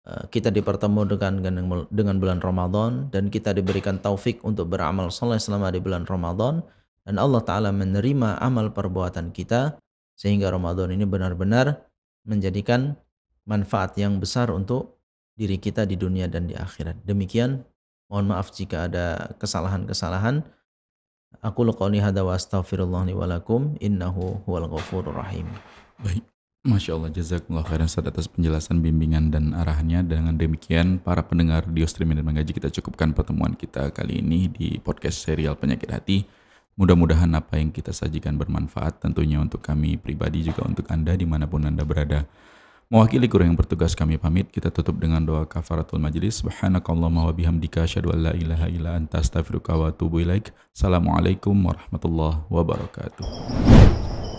eh, kita dipertemukan dengan, dengan bulan Ramadan dan kita diberikan taufik untuk beramal soleh selama di bulan Ramadan dan Allah Ta'ala menerima amal perbuatan kita sehingga Ramadan ini benar-benar menjadikan manfaat yang besar untuk diri kita di dunia dan di akhirat. Demikian, mohon maaf jika ada kesalahan-kesalahan. Aku laqauli hada wa astaghfirullah li walakum innahu huwal ghafurur rahim. Baik. Masya Allah, jazakumullah khairan saat atas penjelasan, bimbingan, dan arahnya. Dengan demikian, para pendengar di Streaming dan mengaji kita cukupkan pertemuan kita kali ini di podcast serial Penyakit Hati. Mudah-mudahan apa yang kita sajikan bermanfaat tentunya untuk kami pribadi juga untuk Anda dimanapun Anda berada. Mewakili guru yang bertugas kami pamit, kita tutup dengan doa kafaratul majlis. Subhanakallahumma wa bihamdika asyhadu an la ilaha illa anta astaghfiruka wa atubu ilaik. Assalamualaikum warahmatullahi wabarakatuh.